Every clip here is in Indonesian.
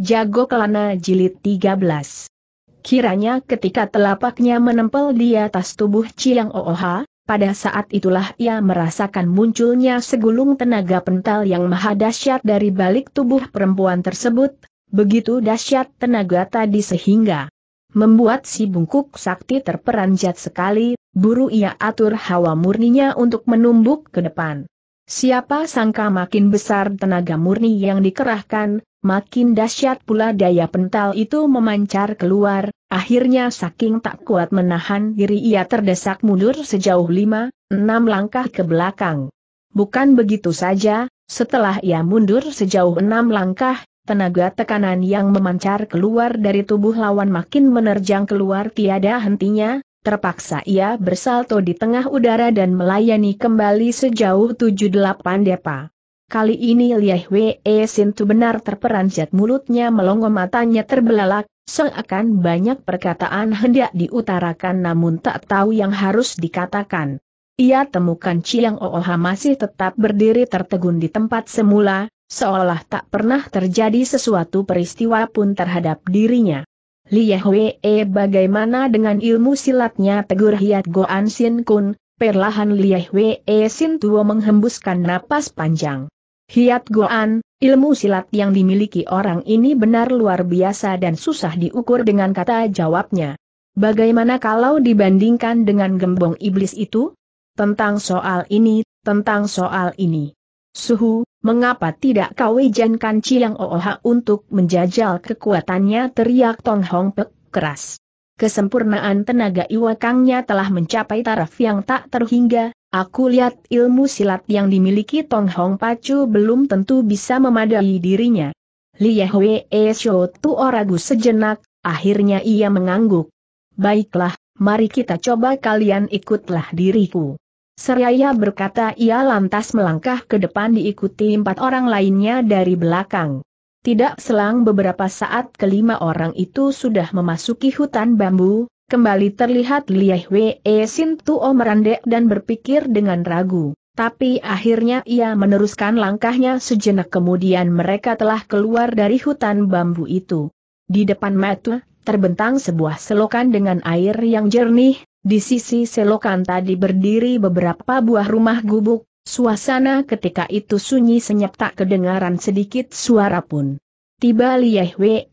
Jago Kelana Jilid 13 Kiranya ketika telapaknya menempel di atas tubuh Chiang Ooha, pada saat itulah ia merasakan munculnya segulung tenaga pental yang maha dahsyat dari balik tubuh perempuan tersebut, begitu dahsyat tenaga tadi sehingga membuat si bungkuk sakti terperanjat sekali, buru ia atur hawa murninya untuk menumbuk ke depan. Siapa sangka makin besar tenaga murni yang dikerahkan, Makin dahsyat pula daya pental itu memancar keluar, akhirnya saking tak kuat menahan diri ia terdesak mundur sejauh lima, enam langkah ke belakang. Bukan begitu saja, setelah ia mundur sejauh enam langkah, tenaga tekanan yang memancar keluar dari tubuh lawan makin menerjang keluar tiada hentinya, terpaksa ia bersalto di tengah udara dan melayani kembali sejauh delapan depa. Kali ini Lieh Wei Sintu benar terperanjat mulutnya melongo matanya terbelalak, seakan banyak perkataan hendak diutarakan namun tak tahu yang harus dikatakan. Ia temukan Chiang Ooha masih tetap berdiri tertegun di tempat semula, seolah tak pernah terjadi sesuatu peristiwa pun terhadap dirinya. Lieh Wei bagaimana dengan ilmu silatnya tegur Hiat Goan Sin Kun, perlahan Lieh Wei Sin Tuo menghembuskan napas panjang. Hiat Goan, ilmu silat yang dimiliki orang ini benar luar biasa dan susah diukur dengan kata jawabnya. Bagaimana kalau dibandingkan dengan gembong iblis itu? Tentang soal ini, tentang soal ini. Suhu, mengapa tidak kau izinkan yang Ooha untuk menjajal kekuatannya teriak Tong Hong Pek keras. Kesempurnaan tenaga Iwakangnya telah mencapai taraf yang tak terhingga, Aku lihat ilmu silat yang dimiliki Tong Hong Pacu belum tentu bisa memadai dirinya. Li Yehwe eh, Shou Tu Oragu sejenak, akhirnya ia mengangguk. Baiklah, mari kita coba kalian ikutlah diriku. Seraya berkata ia lantas melangkah ke depan diikuti empat orang lainnya dari belakang. Tidak selang beberapa saat kelima orang itu sudah memasuki hutan bambu, kembali terlihat Lieh Wee Tuo merandek dan berpikir dengan ragu. Tapi akhirnya ia meneruskan langkahnya sejenak kemudian mereka telah keluar dari hutan bambu itu. Di depan mata, terbentang sebuah selokan dengan air yang jernih, di sisi selokan tadi berdiri beberapa buah rumah gubuk, Suasana ketika itu sunyi senyap tak kedengaran sedikit suara pun. Tiba Lieh Wee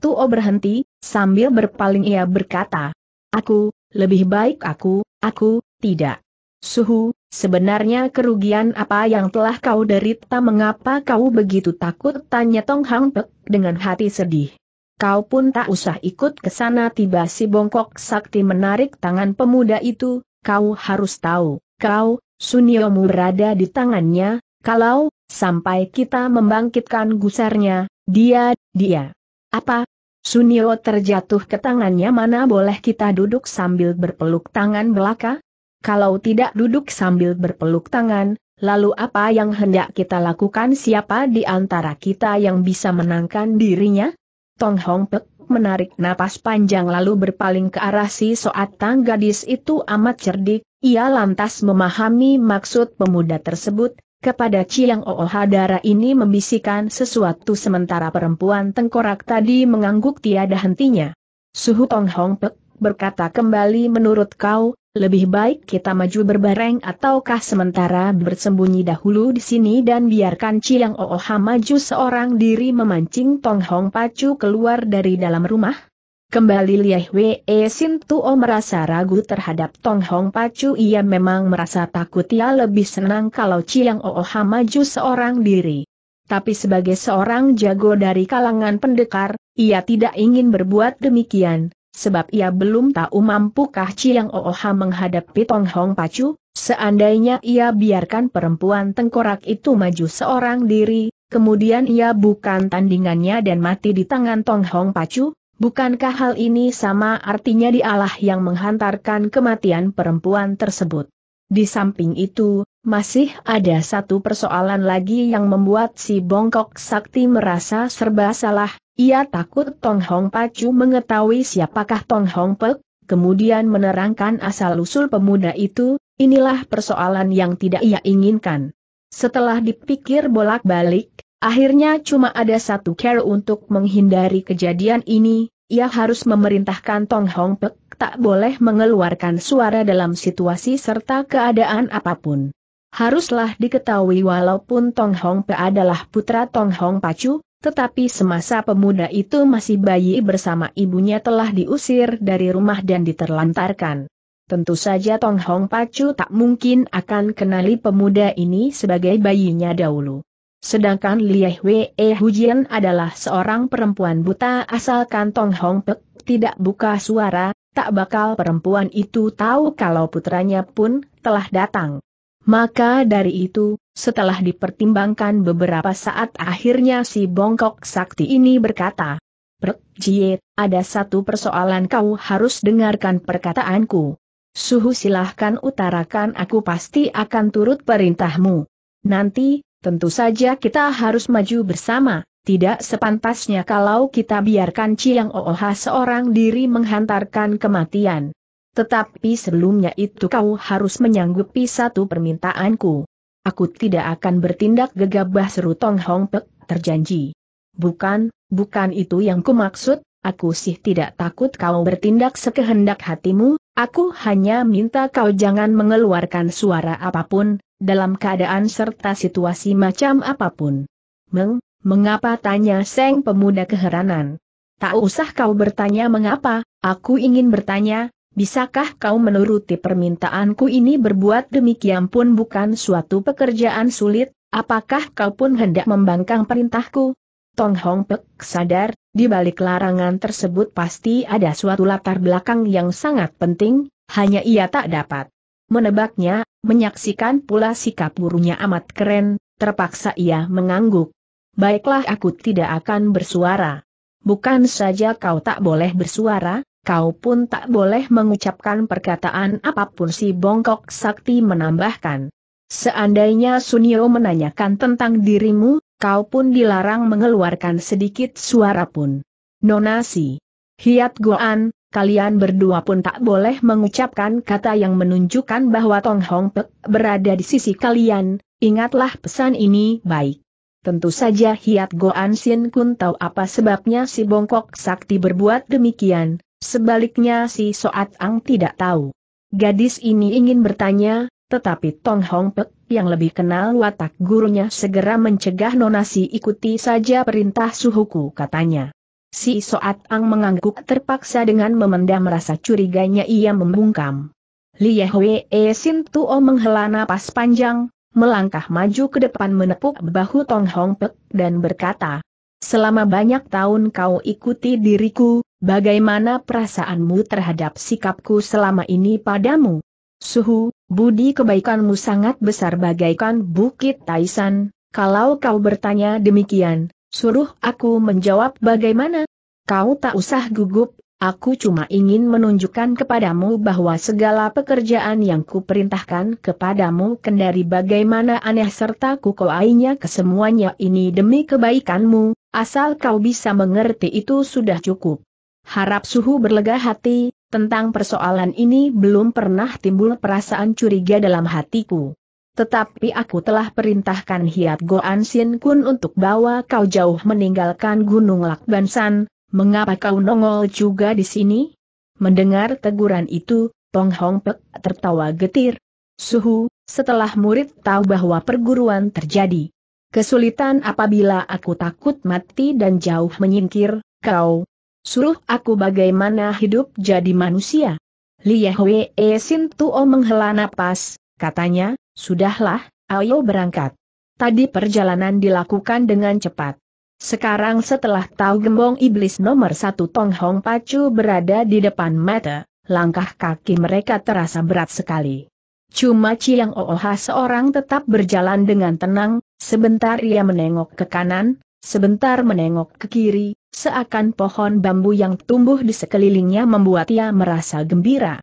Tuo berhenti, Sambil berpaling ia berkata, Aku, lebih baik aku, aku, tidak. Suhu, sebenarnya kerugian apa yang telah kau derita mengapa kau begitu takut? Tanya Tong Hang Pek dengan hati sedih. Kau pun tak usah ikut ke sana tiba si bongkok sakti menarik tangan pemuda itu, kau harus tahu, kau, suniomu berada di tangannya, kalau, sampai kita membangkitkan gusarnya, dia, dia. Apa, Sunio terjatuh ke tangannya mana boleh kita duduk sambil berpeluk tangan belaka? Kalau tidak duduk sambil berpeluk tangan, lalu apa yang hendak kita lakukan siapa di antara kita yang bisa menangkan dirinya? Tong Hong Pek menarik napas panjang lalu berpaling ke arah si soatang gadis itu amat cerdik, ia lantas memahami maksud pemuda tersebut, kepada Chiang Oo Hadara ini membisikkan sesuatu sementara perempuan tengkorak tadi mengangguk tiada hentinya. Suhu Tong Hong Pek berkata kembali menurut kau, lebih baik kita maju berbareng ataukah sementara bersembunyi dahulu di sini dan biarkan Chiang Ooha maju seorang diri memancing Tong Hong Pacu keluar dari dalam rumah? Kembali Lieh Wee Sin Tuo oh merasa ragu terhadap Tong Hong Pacu ia memang merasa takut ia lebih senang kalau Chiang Oo oh oh Ha maju seorang diri. Tapi sebagai seorang jago dari kalangan pendekar, ia tidak ingin berbuat demikian, sebab ia belum tahu mampukah Chiang Oo Ha menghadapi Tong Hong Pacu, seandainya ia biarkan perempuan tengkorak itu maju seorang diri, kemudian ia bukan tandingannya dan mati di tangan Tong Hong Pacu, Bukankah hal ini sama artinya dialah yang menghantarkan kematian perempuan tersebut? Di samping itu, masih ada satu persoalan lagi yang membuat si bongkok sakti merasa serba salah, ia takut Tong Hong Pacu mengetahui siapakah Tong Hong Pek, kemudian menerangkan asal-usul pemuda itu, inilah persoalan yang tidak ia inginkan. Setelah dipikir bolak-balik, Akhirnya cuma ada satu cara untuk menghindari kejadian ini, ia harus memerintahkan Tong Hong Pek tak boleh mengeluarkan suara dalam situasi serta keadaan apapun. Haruslah diketahui walaupun Tong Hong Pek adalah putra Tong Hong Pacu, tetapi semasa pemuda itu masih bayi bersama ibunya telah diusir dari rumah dan diterlantarkan. Tentu saja Tong Hong Pacu tak mungkin akan kenali pemuda ini sebagai bayinya dahulu. Sedangkan Lieh Wei eh, Hujian adalah seorang perempuan buta asal kantong Hong Pek, tidak buka suara, tak bakal perempuan itu tahu kalau putranya pun telah datang. Maka dari itu, setelah dipertimbangkan beberapa saat akhirnya si bongkok sakti ini berkata, Prek, Jie, ada satu persoalan kau harus dengarkan perkataanku. Suhu silahkan utarakan aku pasti akan turut perintahmu. Nanti, tentu saja kita harus maju bersama, tidak sepantasnya kalau kita biarkan Chiang Ooha seorang diri menghantarkan kematian. Tetapi sebelumnya itu kau harus menyanggupi satu permintaanku. Aku tidak akan bertindak gegabah seru Tong Hong Pek, terjanji. Bukan, bukan itu yang kumaksud, aku sih tidak takut kau bertindak sekehendak hatimu, aku hanya minta kau jangan mengeluarkan suara apapun, dalam keadaan serta situasi macam apapun. Meng, mengapa tanya Seng pemuda keheranan? Tak usah kau bertanya mengapa, aku ingin bertanya, bisakah kau menuruti permintaanku ini berbuat demikian pun bukan suatu pekerjaan sulit, apakah kau pun hendak membangkang perintahku? Tong Hong Pek sadar, di balik larangan tersebut pasti ada suatu latar belakang yang sangat penting, hanya ia tak dapat menebaknya Menyaksikan pula sikap gurunya amat keren, terpaksa ia mengangguk. Baiklah aku tidak akan bersuara. Bukan saja kau tak boleh bersuara, kau pun tak boleh mengucapkan perkataan apapun si bongkok sakti menambahkan. Seandainya Sunio menanyakan tentang dirimu, kau pun dilarang mengeluarkan sedikit suara pun. Nonasi. Hiat Goan, kalian berdua pun tak boleh mengucapkan kata yang menunjukkan bahwa Tong Hong Pek berada di sisi kalian, ingatlah pesan ini baik. Tentu saja Hiat Goan Sin Kun tahu apa sebabnya si Bongkok Sakti berbuat demikian, sebaliknya si Soat Ang tidak tahu. Gadis ini ingin bertanya, tetapi Tong Hong Pek yang lebih kenal watak gurunya segera mencegah Nonasi ikuti saja perintah suhuku katanya. Si Soat Ang mengangguk terpaksa dengan memendam rasa curiganya ia membungkam. Liyehwee Sin Tuo menghela napas panjang, melangkah maju ke depan menepuk bahu Tong Hong Pek dan berkata, Selama banyak tahun kau ikuti diriku, bagaimana perasaanmu terhadap sikapku selama ini padamu? Suhu, budi kebaikanmu sangat besar bagaikan bukit Taisan, kalau kau bertanya demikian, Suruh aku menjawab bagaimana? Kau tak usah gugup, aku cuma ingin menunjukkan kepadamu bahwa segala pekerjaan yang kuperintahkan kepadamu kendari bagaimana aneh serta kukoainya kesemuanya ini demi kebaikanmu, asal kau bisa mengerti itu sudah cukup. Harap suhu berlega hati, tentang persoalan ini belum pernah timbul perasaan curiga dalam hatiku. Tetapi aku telah perintahkan Hiat Goan Sin Kun untuk bawa kau jauh meninggalkan Gunung Lakbansan, mengapa kau nongol juga di sini? Mendengar teguran itu, Tong Hong Pek tertawa getir. Suhu, setelah murid tahu bahwa perguruan terjadi. Kesulitan apabila aku takut mati dan jauh menyingkir, kau suruh aku bagaimana hidup jadi manusia. Lia Hwee Sin Tuo menghela napas, Katanya, sudahlah, ayo berangkat. Tadi perjalanan dilakukan dengan cepat. Sekarang setelah tahu gembong iblis nomor satu Tong Hong Pacu berada di depan mata, langkah kaki mereka terasa berat sekali. Cuma Chiang Ooha seorang tetap berjalan dengan tenang, sebentar ia menengok ke kanan, sebentar menengok ke kiri, seakan pohon bambu yang tumbuh di sekelilingnya membuat ia merasa gembira.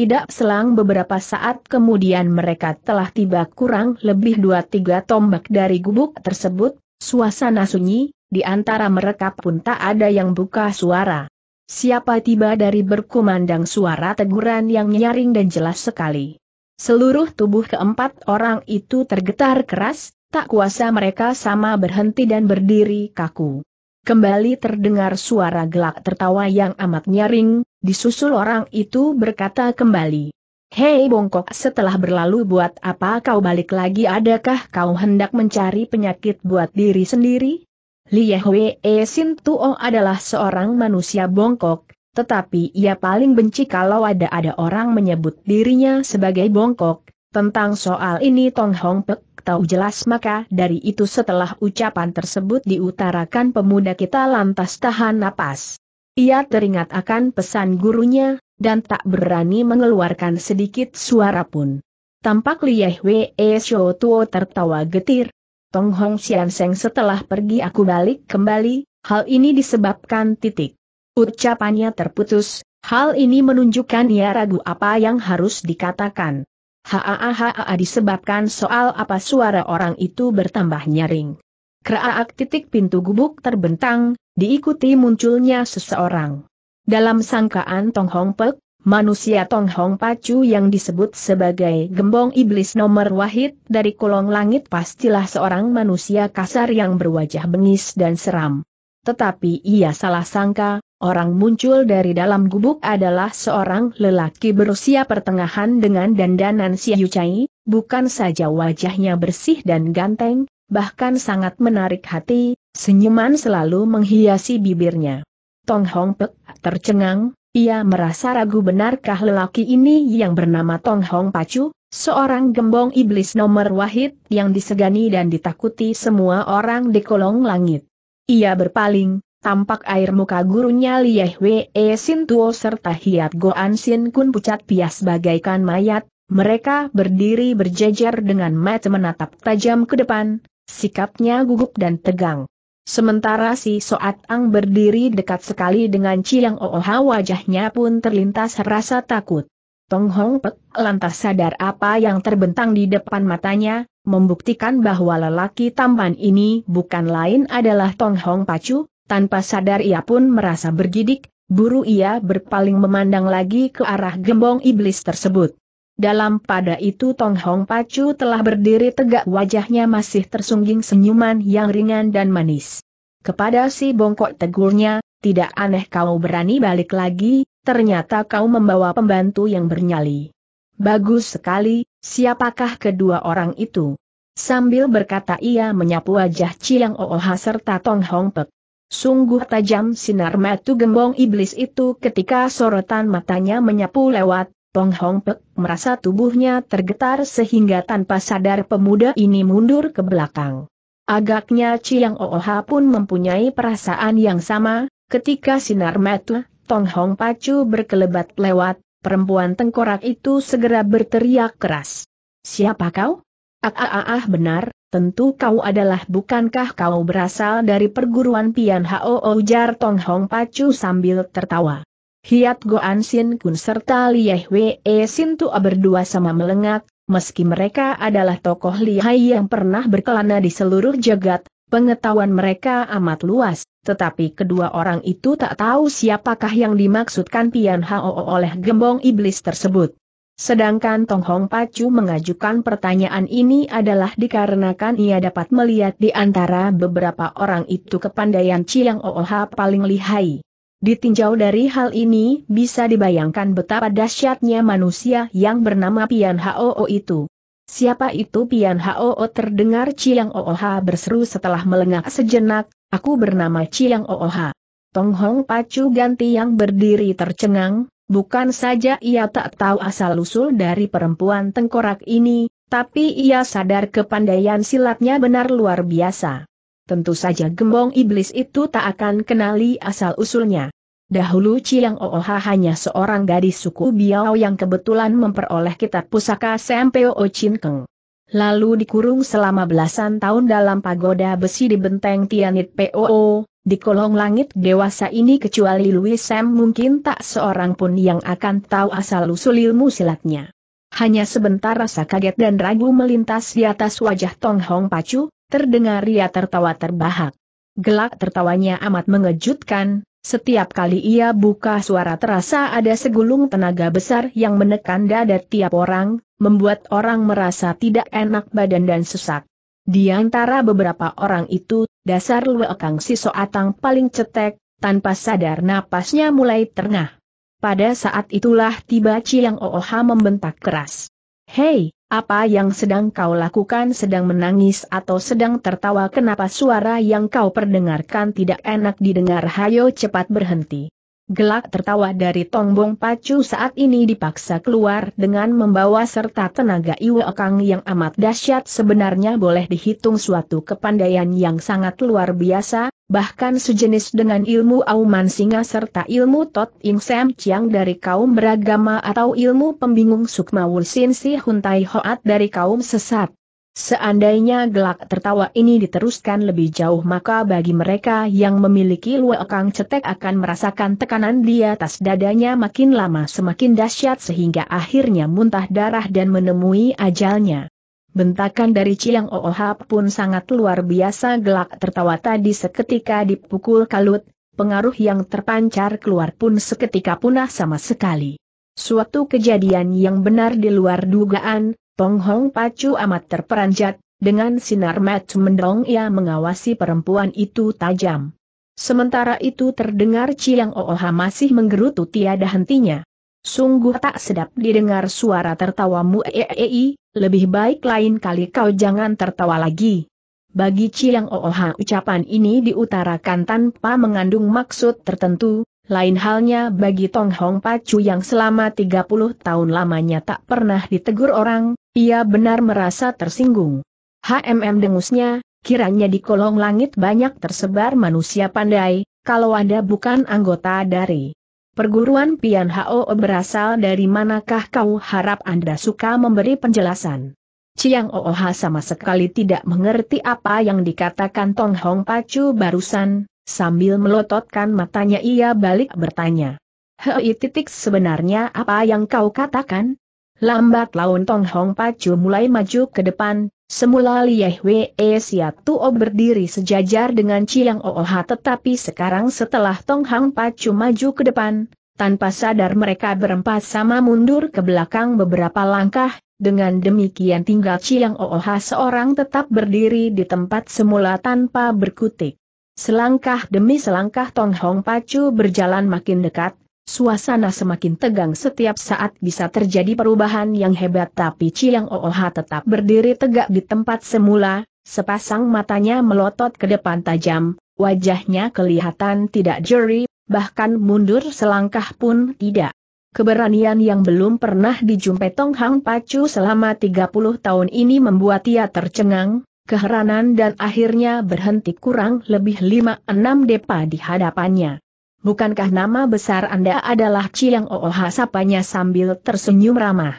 Tidak selang beberapa saat kemudian mereka telah tiba kurang lebih dua tiga tombak dari gubuk tersebut, suasana sunyi, di antara mereka pun tak ada yang buka suara. Siapa tiba dari berkumandang suara teguran yang nyaring dan jelas sekali. Seluruh tubuh keempat orang itu tergetar keras, tak kuasa mereka sama berhenti dan berdiri kaku. Kembali terdengar suara gelak tertawa yang amat nyaring, Disusul orang itu berkata kembali. Hei bongkok setelah berlalu buat apa kau balik lagi adakah kau hendak mencari penyakit buat diri sendiri? Liyehwee Sin Tuo oh adalah seorang manusia bongkok, tetapi ia paling benci kalau ada-ada orang menyebut dirinya sebagai bongkok. Tentang soal ini Tong Hong Pek tahu jelas maka dari itu setelah ucapan tersebut diutarakan pemuda kita lantas tahan napas. Ia teringat akan pesan gurunya, dan tak berani mengeluarkan sedikit suara pun. Tampak Lieh Wee Shou Tuo tertawa getir. Tong Hong Sian Seng setelah pergi aku balik kembali, hal ini disebabkan titik. Ucapannya terputus, hal ini menunjukkan ia ragu apa yang harus dikatakan. Haa disebabkan soal apa suara orang itu bertambah nyaring. Keraak titik pintu gubuk terbentang, diikuti munculnya seseorang. Dalam sangkaan Tong Hong Pek, manusia Tong Hong Pacu yang disebut sebagai gembong iblis nomor wahid dari kolong langit pastilah seorang manusia kasar yang berwajah bengis dan seram. Tetapi ia salah sangka, orang muncul dari dalam gubuk adalah seorang lelaki berusia pertengahan dengan dandanan si Yucai, bukan saja wajahnya bersih dan ganteng, bahkan sangat menarik hati, senyuman selalu menghiasi bibirnya. Tong Hong Pek tercengang, ia merasa ragu benarkah lelaki ini yang bernama Tong Hong Pacu, seorang gembong iblis nomor wahid yang disegani dan ditakuti semua orang di kolong langit. Ia berpaling, tampak air muka gurunya Lieh Wee Sin Tuo serta Hiat Goan Sin Kun pucat pias bagaikan mayat, mereka berdiri berjejer dengan mata menatap tajam ke depan, Sikapnya gugup dan tegang. Sementara si Soat Ang berdiri dekat sekali dengan Ciang Ooha wajahnya pun terlintas rasa takut. Tong Hong Pek lantas sadar apa yang terbentang di depan matanya, membuktikan bahwa lelaki tampan ini bukan lain adalah Tong Hong Pacu, tanpa sadar ia pun merasa bergidik, buru ia berpaling memandang lagi ke arah gembong iblis tersebut. Dalam pada itu Tong Hong Pacu telah berdiri tegak wajahnya masih tersungging senyuman yang ringan dan manis. Kepada si bongkok tegurnya, tidak aneh kau berani balik lagi, ternyata kau membawa pembantu yang bernyali. Bagus sekali, siapakah kedua orang itu? Sambil berkata ia menyapu wajah Chiang Ooha serta Tong Hong Pek. Sungguh tajam sinar matu gembong iblis itu ketika sorotan matanya menyapu lewat, Tong Hong Pek merasa tubuhnya tergetar sehingga tanpa sadar pemuda ini mundur ke belakang. Agaknya Chiang Ooha pun mempunyai perasaan yang sama, ketika sinar metu, Tong Hong Pacu berkelebat lewat, perempuan tengkorak itu segera berteriak keras. Siapa kau? Ah, ah, ah, ah benar, Tentu kau adalah bukankah kau berasal dari perguruan Pian Hao Jar Tong Hong Pacu sambil tertawa. Hiat Goan Sin Kun serta Lieh Wee Sin Tua berdua sama melengak, meski mereka adalah tokoh lihai yang pernah berkelana di seluruh jagat, pengetahuan mereka amat luas, tetapi kedua orang itu tak tahu siapakah yang dimaksudkan Pian Hao oleh gembong iblis tersebut. Sedangkan Tong Hong Pacu mengajukan pertanyaan ini adalah dikarenakan ia dapat melihat di antara beberapa orang itu kepandaian Chiang Ooha paling lihai. Ditinjau dari hal ini, bisa dibayangkan betapa dahsyatnya manusia yang bernama Pian Hoo itu. Siapa itu Pian Hoo terdengar Chiang Ooha berseru setelah melengak sejenak, aku bernama Chiang Ooha. Tong Hong Pacu ganti yang berdiri tercengang, bukan saja ia tak tahu asal-usul dari perempuan tengkorak ini, tapi ia sadar kepandaian silatnya benar luar biasa tentu saja gembong iblis itu tak akan kenali asal-usulnya. Dahulu Chiang Ooha hanya seorang gadis suku Biao yang kebetulan memperoleh kitab pusaka Sempeo Chin Keng. Lalu dikurung selama belasan tahun dalam pagoda besi di benteng Tianit Poo, di kolong langit dewasa ini kecuali Louis Sam mungkin tak seorang pun yang akan tahu asal-usul ilmu silatnya. Hanya sebentar rasa kaget dan ragu melintas di atas wajah Tong Hong Pacu, terdengar ia tertawa terbahak. Gelak tertawanya amat mengejutkan, setiap kali ia buka suara terasa ada segulung tenaga besar yang menekan dada tiap orang, membuat orang merasa tidak enak badan dan sesak. Di antara beberapa orang itu, dasar luekang si soatang paling cetek, tanpa sadar napasnya mulai terengah. Pada saat itulah tiba Chiang Ooha membentak keras. Hei, apa yang sedang kau lakukan sedang menangis atau sedang tertawa kenapa suara yang kau perdengarkan tidak enak didengar hayo cepat berhenti. Gelak tertawa dari Tongbong Pacu saat ini dipaksa keluar dengan membawa serta tenaga Iwe Kang yang amat dahsyat sebenarnya boleh dihitung suatu kepandaian yang sangat luar biasa, bahkan sejenis dengan ilmu Auman Singa serta ilmu Tot Ing sem Chiang dari kaum beragama atau ilmu pembingung Sukma Wulsin Si Huntai Hoat dari kaum sesat. Seandainya gelak tertawa ini diteruskan lebih jauh maka bagi mereka yang memiliki luakang cetek akan merasakan tekanan di atas dadanya makin lama semakin dahsyat sehingga akhirnya muntah darah dan menemui ajalnya. Bentakan dari Ciang Oohap pun sangat luar biasa gelak tertawa tadi seketika dipukul kalut, pengaruh yang terpancar keluar pun seketika punah sama sekali. Suatu kejadian yang benar di luar dugaan, Tong Hong Pacu amat terperanjat, dengan sinar mat mendong ia mengawasi perempuan itu tajam. Sementara itu terdengar Ciang Ooha masih menggerutu tiada hentinya. Sungguh tak sedap didengar suara tertawamu eei, lebih baik lain kali kau jangan tertawa lagi. Bagi Ciang Ooha ucapan ini diutarakan tanpa mengandung maksud tertentu, lain halnya bagi Tong Hong Pacu yang selama 30 tahun lamanya tak pernah ditegur orang, ia benar merasa tersinggung. HMM dengusnya, kiranya di kolong langit banyak tersebar manusia pandai, kalau Anda bukan anggota dari perguruan Pian Hao berasal dari manakah kau harap Anda suka memberi penjelasan. Ciang Ooha sama sekali tidak mengerti apa yang dikatakan Tong Hong Pacu barusan, Sambil melototkan matanya ia balik bertanya. Hei titik sebenarnya apa yang kau katakan? Lambat laun Tong Hong Pacu mulai maju ke depan, semula Lieh Wee Siat Tuo berdiri sejajar dengan Chiang Ooha tetapi sekarang setelah Tong Hong Pacu maju ke depan, tanpa sadar mereka berempat sama mundur ke belakang beberapa langkah, dengan demikian tinggal Chiang Ooha seorang tetap berdiri di tempat semula tanpa berkutik. Selangkah demi selangkah Tong Hong Pacu berjalan makin dekat, suasana semakin tegang setiap saat bisa terjadi perubahan yang hebat tapi Chiang Ooha tetap berdiri tegak di tempat semula, sepasang matanya melotot ke depan tajam, wajahnya kelihatan tidak jeri, bahkan mundur selangkah pun tidak. Keberanian yang belum pernah dijumpai Tong Hong Pacu selama 30 tahun ini membuat ia tercengang, keheranan dan akhirnya berhenti kurang lebih 5 enam depa di hadapannya. Bukankah nama besar Anda adalah Chiang Ooha sapanya sambil tersenyum ramah.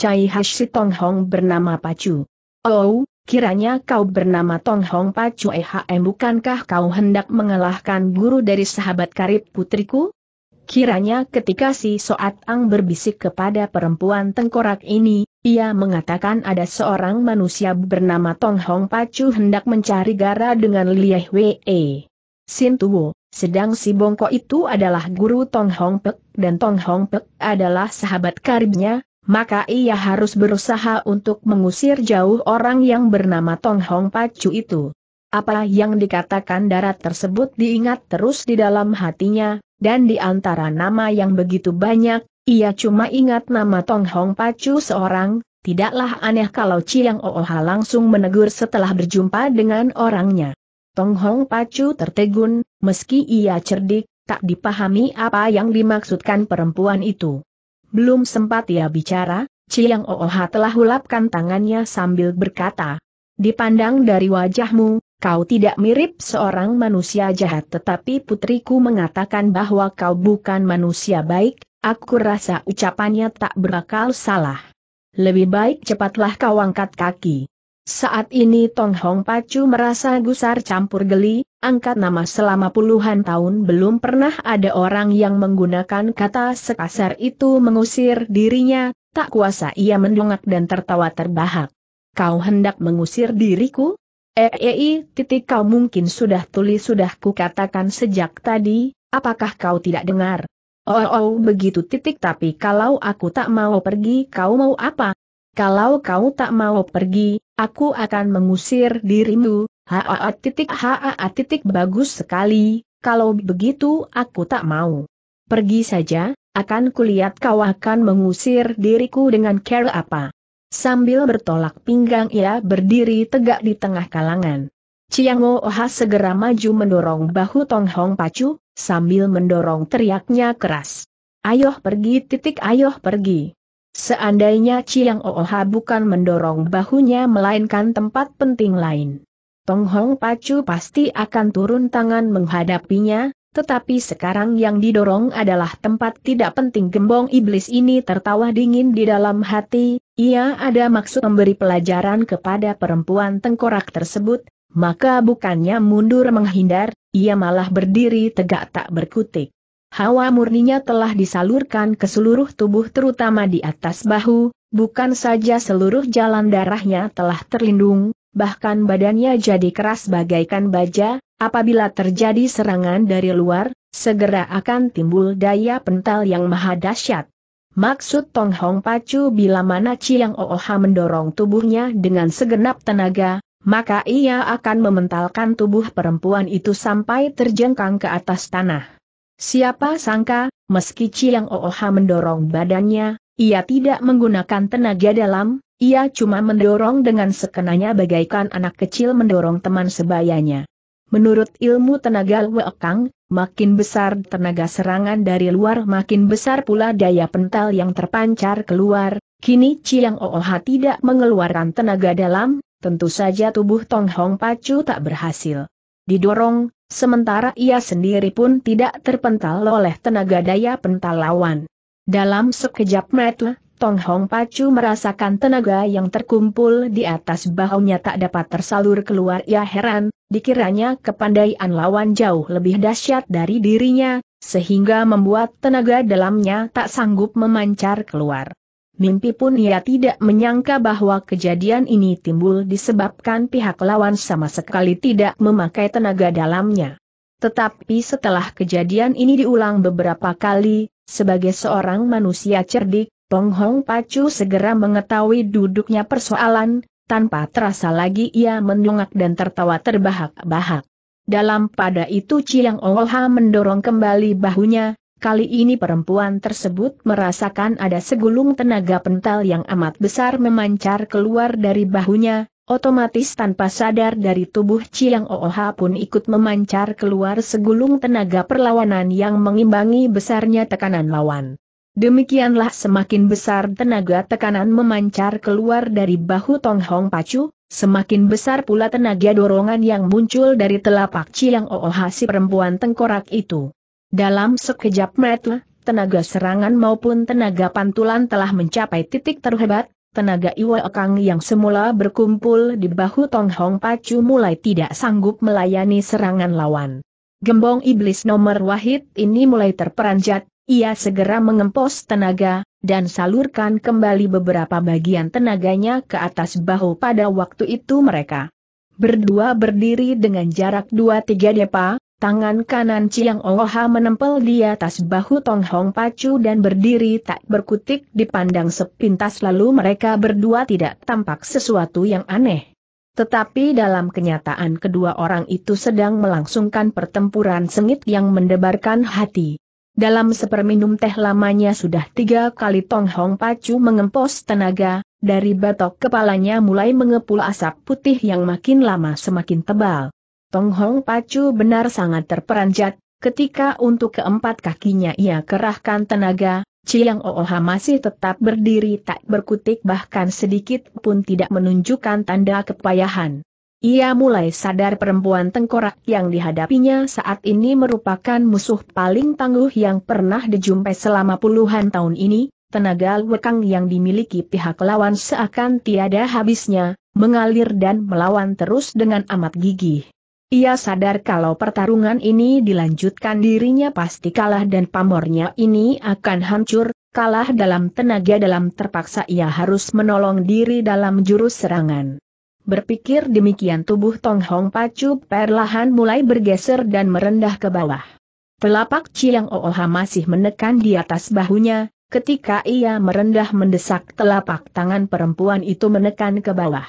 Cai Hashi Tong Hong bernama Pacu. Oh, kiranya kau bernama Tong Hong Pacu EHM bukankah kau hendak mengalahkan guru dari sahabat karib putriku? Kiranya ketika si Soat Ang berbisik kepada perempuan tengkorak ini, ia mengatakan ada seorang manusia bernama Tong Hong Pacu hendak mencari gara dengan Lieh Wee. Sin Tuo, sedang si Bongko itu adalah guru Tong Hong Pek dan Tong Hong Pek adalah sahabat karibnya, maka ia harus berusaha untuk mengusir jauh orang yang bernama Tong Hong Pacu itu. Apa yang dikatakan darat tersebut diingat terus di dalam hatinya, dan di antara nama yang begitu banyak, ia cuma ingat nama Tong Hong Pacu seorang, tidaklah aneh kalau Chiang Ooha langsung menegur setelah berjumpa dengan orangnya. Tong Hong Pacu tertegun, meski ia cerdik, tak dipahami apa yang dimaksudkan perempuan itu. Belum sempat ia bicara, Chiang Ooha telah hulapkan tangannya sambil berkata, Dipandang dari wajahmu, Kau tidak mirip seorang manusia jahat tetapi putriku mengatakan bahwa kau bukan manusia baik, aku rasa ucapannya tak berakal salah. Lebih baik cepatlah kau angkat kaki. Saat ini Tong Hong Pacu merasa gusar campur geli, angkat nama selama puluhan tahun belum pernah ada orang yang menggunakan kata sekasar itu mengusir dirinya, tak kuasa ia mendongak dan tertawa terbahak. Kau hendak mengusir diriku? Ei, titik kau mungkin sudah tulis sudah kukatakan sejak tadi, apakah kau tidak dengar? Oh, oh, oh begitu titik tapi kalau aku tak mau pergi kau mau apa? Kalau kau tak mau pergi, aku akan mengusir dirimu, haa titik haa titik bagus sekali, kalau begitu aku tak mau. Pergi saja, akan kulihat kau akan mengusir diriku dengan care apa. Sambil bertolak pinggang ia berdiri tegak di tengah kalangan. Chiang Oha segera maju mendorong bahu Tong Hong Pacu, sambil mendorong teriaknya keras. Ayoh pergi titik ayoh pergi. Seandainya Chiang Oha bukan mendorong bahunya melainkan tempat penting lain. Tong Hong Pacu pasti akan turun tangan menghadapinya, tetapi sekarang yang didorong adalah tempat tidak penting gembong iblis ini tertawa dingin di dalam hati, ia ada maksud memberi pelajaran kepada perempuan tengkorak tersebut, maka bukannya mundur menghindar, ia malah berdiri tegak tak berkutik. Hawa murninya telah disalurkan ke seluruh tubuh terutama di atas bahu, bukan saja seluruh jalan darahnya telah terlindung, bahkan badannya jadi keras bagaikan baja, apabila terjadi serangan dari luar, segera akan timbul daya pental yang maha dahsyat. Maksud Tong Hong Pacu bila mana Chiang Ooha mendorong tubuhnya dengan segenap tenaga, maka ia akan mementalkan tubuh perempuan itu sampai terjengkang ke atas tanah. Siapa sangka, meski Chiang Ooha mendorong badannya, ia tidak menggunakan tenaga dalam, ia cuma mendorong dengan sekenanya bagaikan anak kecil mendorong teman sebayanya. Menurut ilmu tenaga Wekang, makin besar tenaga serangan dari luar makin besar pula daya pental yang terpancar keluar, kini Chiang Ooha tidak mengeluarkan tenaga dalam, tentu saja tubuh Tong Hong Pacu tak berhasil. Didorong, sementara ia sendiri pun tidak terpental oleh tenaga daya pental lawan. Dalam sekejap mata, Tong Hong Pacu merasakan tenaga yang terkumpul di atas bahunya tak dapat tersalur keluar. Ia heran, dikiranya kepandaian lawan jauh lebih dahsyat dari dirinya, sehingga membuat tenaga dalamnya tak sanggup memancar keluar. Mimpi pun ia tidak menyangka bahwa kejadian ini timbul disebabkan pihak lawan sama sekali tidak memakai tenaga dalamnya. Tetapi setelah kejadian ini diulang beberapa kali, sebagai seorang manusia cerdik, Peng Hong Pacu segera mengetahui duduknya persoalan, tanpa terasa lagi ia menungak dan tertawa terbahak-bahak. Dalam pada itu Chiang Oha mendorong kembali bahunya, kali ini perempuan tersebut merasakan ada segulung tenaga pental yang amat besar memancar keluar dari bahunya, Otomatis tanpa sadar dari tubuh Chiang Ooha pun ikut memancar keluar segulung tenaga perlawanan yang mengimbangi besarnya tekanan lawan. Demikianlah semakin besar tenaga tekanan memancar keluar dari bahu Tong Hong Pacu, semakin besar pula tenaga dorongan yang muncul dari telapak Ciang Ooh si perempuan tengkorak itu. Dalam sekejap mata, tenaga serangan maupun tenaga pantulan telah mencapai titik terhebat, tenaga Iwa Kang yang semula berkumpul di bahu Tong Hong Pacu mulai tidak sanggup melayani serangan lawan. Gembong iblis nomor wahid ini mulai terperanjat, ia segera mengempos tenaga, dan salurkan kembali beberapa bagian tenaganya ke atas bahu pada waktu itu mereka. Berdua berdiri dengan jarak 2-3 depa, tangan kanan Chiang Oha menempel di atas bahu Tong Hong Pacu dan berdiri tak berkutik dipandang sepintas lalu mereka berdua tidak tampak sesuatu yang aneh. Tetapi dalam kenyataan kedua orang itu sedang melangsungkan pertempuran sengit yang mendebarkan hati. Dalam seperminum teh lamanya sudah tiga kali Tong Hong Pacu mengempos tenaga, dari batok kepalanya mulai mengepul asap putih yang makin lama semakin tebal. Tong Hong Pacu benar sangat terperanjat, ketika untuk keempat kakinya ia kerahkan tenaga, Ciyang Ooha masih tetap berdiri tak berkutik bahkan sedikit pun tidak menunjukkan tanda kepayahan. Ia mulai sadar perempuan tengkorak yang dihadapinya saat ini merupakan musuh paling tangguh yang pernah dijumpai selama puluhan tahun ini, tenaga lekang yang dimiliki pihak lawan seakan tiada habisnya, mengalir dan melawan terus dengan amat gigih. Ia sadar kalau pertarungan ini dilanjutkan dirinya pasti kalah dan pamornya ini akan hancur, kalah dalam tenaga dalam terpaksa ia harus menolong diri dalam jurus serangan. Berpikir demikian tubuh Tong Hong Pacu perlahan mulai bergeser dan merendah ke bawah. Telapak Chiang Ooha masih menekan di atas bahunya, ketika ia merendah mendesak telapak tangan perempuan itu menekan ke bawah.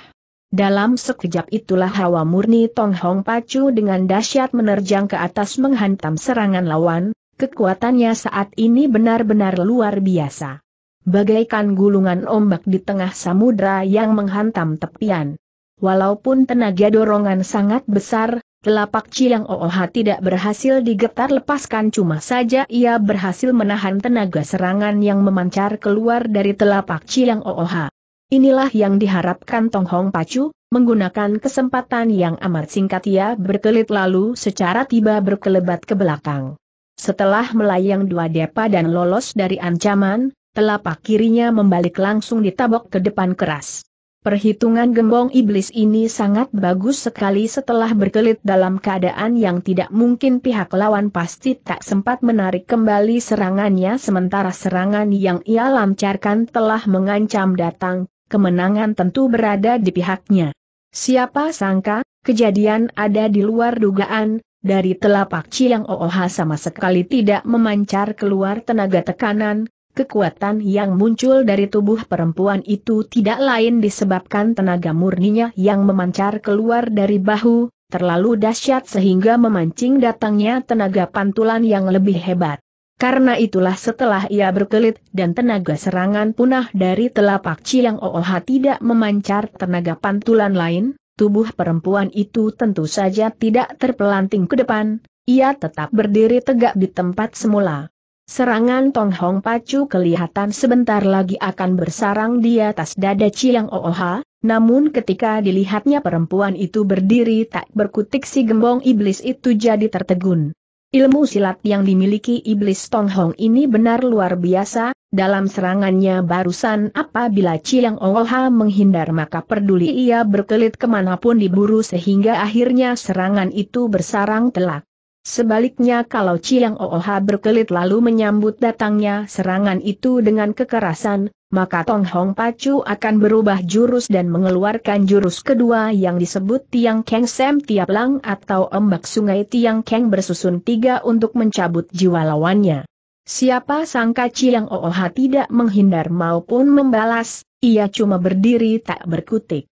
Dalam sekejap itulah hawa murni Tong Hong Pacu dengan dahsyat menerjang ke atas menghantam serangan lawan, kekuatannya saat ini benar-benar luar biasa. Bagaikan gulungan ombak di tengah samudra yang menghantam tepian. Walaupun tenaga dorongan sangat besar, telapak Chiang Ooha tidak berhasil digetar lepaskan cuma saja ia berhasil menahan tenaga serangan yang memancar keluar dari telapak Chiang Ooha. Inilah yang diharapkan Tong Hong Pacu, menggunakan kesempatan yang amat singkat ia berkelit lalu secara tiba berkelebat ke belakang. Setelah melayang dua depa dan lolos dari ancaman, telapak kirinya membalik langsung ditabok ke depan keras. Perhitungan gembong iblis ini sangat bagus sekali setelah berkelit dalam keadaan yang tidak mungkin pihak lawan pasti tak sempat menarik kembali serangannya sementara serangan yang ia lancarkan telah mengancam datang, kemenangan tentu berada di pihaknya. Siapa sangka, kejadian ada di luar dugaan, dari telapak Ciang Ooha sama sekali tidak memancar keluar tenaga tekanan, Kekuatan yang muncul dari tubuh perempuan itu tidak lain disebabkan tenaga murninya yang memancar keluar dari bahu, terlalu dahsyat sehingga memancing datangnya tenaga pantulan yang lebih hebat. Karena itulah setelah ia berkelit dan tenaga serangan punah dari telapak Ciang Ooha tidak memancar tenaga pantulan lain, tubuh perempuan itu tentu saja tidak terpelanting ke depan, ia tetap berdiri tegak di tempat semula. Serangan Tong Hong Pacu kelihatan sebentar lagi akan bersarang di atas dada Chiang Ooha, namun ketika dilihatnya perempuan itu berdiri tak berkutik si gembong iblis itu jadi tertegun. Ilmu silat yang dimiliki iblis Tong Hong ini benar luar biasa, dalam serangannya barusan apabila Chiang Ooha menghindar maka peduli ia berkelit kemanapun diburu sehingga akhirnya serangan itu bersarang telak. Sebaliknya kalau Chiang Ooha berkelit lalu menyambut datangnya serangan itu dengan kekerasan, maka Tong Hong Pacu akan berubah jurus dan mengeluarkan jurus kedua yang disebut Tiang Keng Sem Tiap Lang atau Ombak Sungai Tiang Keng bersusun tiga untuk mencabut jiwa lawannya. Siapa sangka Chiang Ooha tidak menghindar maupun membalas, ia cuma berdiri tak berkutik.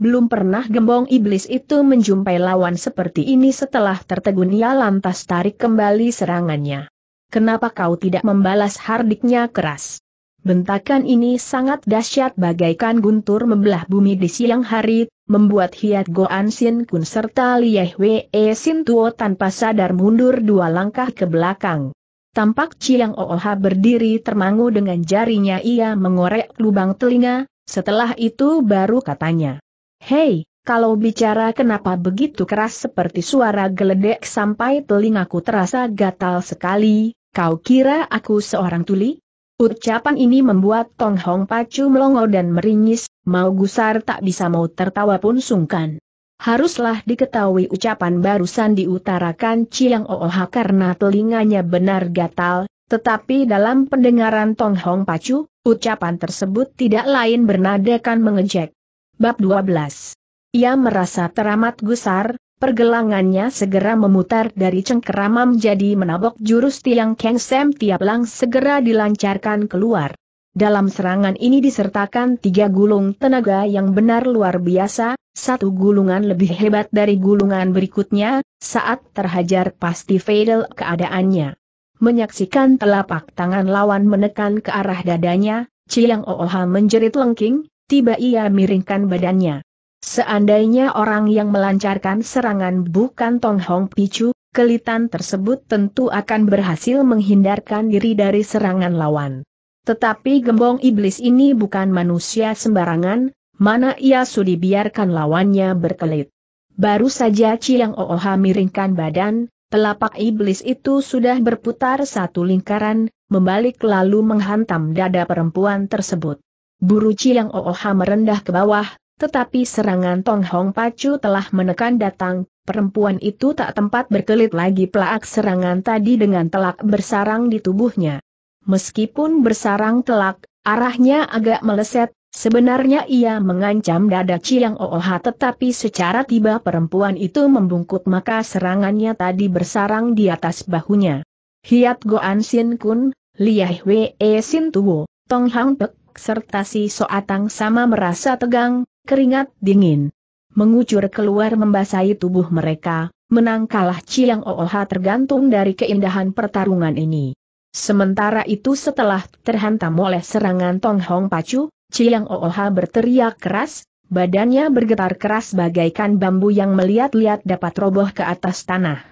Belum pernah gembong iblis itu menjumpai lawan seperti ini setelah tertegun ia lantas tarik kembali serangannya. Kenapa kau tidak membalas hardiknya keras? Bentakan ini sangat dahsyat bagaikan guntur membelah bumi di siang hari, membuat Hiat Goan Sin Kun serta Lieh Wee Sin Tuo tanpa sadar mundur dua langkah ke belakang. Tampak Chiang Ooha berdiri termangu dengan jarinya ia mengorek lubang telinga, setelah itu baru katanya. Hei, kalau bicara kenapa begitu keras seperti suara geledek sampai telingaku terasa gatal sekali, kau kira aku seorang tuli? Ucapan ini membuat Tong Hong Pacu melongo dan meringis, mau gusar tak bisa mau tertawa pun sungkan. Haruslah diketahui ucapan barusan diutarakan Chiang Ooha karena telinganya benar gatal, tetapi dalam pendengaran Tong Hong Pacu, ucapan tersebut tidak lain bernadakan mengejek. Bab 12. Ia merasa teramat gusar, pergelangannya segera memutar dari cengkeramam menjadi menabok jurus tiang Keng Sam tiap lang segera dilancarkan keluar. Dalam serangan ini disertakan tiga gulung tenaga yang benar luar biasa, satu gulungan lebih hebat dari gulungan berikutnya, saat terhajar pasti fatal keadaannya. Menyaksikan telapak tangan lawan menekan ke arah dadanya, Chiang Ooha menjerit lengking, tiba ia miringkan badannya. Seandainya orang yang melancarkan serangan bukan Tong Hong Picu, kelitan tersebut tentu akan berhasil menghindarkan diri dari serangan lawan. Tetapi gembong iblis ini bukan manusia sembarangan, mana ia sudi biarkan lawannya berkelit. Baru saja Chiang Ooha miringkan badan, telapak iblis itu sudah berputar satu lingkaran, membalik lalu menghantam dada perempuan tersebut. Buru Chiang Ooha merendah ke bawah, tetapi serangan Tong Hong Pacu telah menekan datang, perempuan itu tak tempat berkelit lagi pelak serangan tadi dengan telak bersarang di tubuhnya. Meskipun bersarang telak, arahnya agak meleset, sebenarnya ia mengancam dada Chiang Ooha tetapi secara tiba perempuan itu membungkuk maka serangannya tadi bersarang di atas bahunya. Hiat Goan Sin Kun, Liah Wee Sin Tuo, Tong Hang Pek, serta si Soatang sama merasa tegang, keringat dingin. Mengucur keluar membasahi tubuh mereka, menangkalah Ciang Chiang Ooha tergantung dari keindahan pertarungan ini. Sementara itu setelah terhantam oleh serangan Tong Hong Pacu, Chiang Ooha berteriak keras, badannya bergetar keras bagaikan bambu yang melihat-lihat dapat roboh ke atas tanah.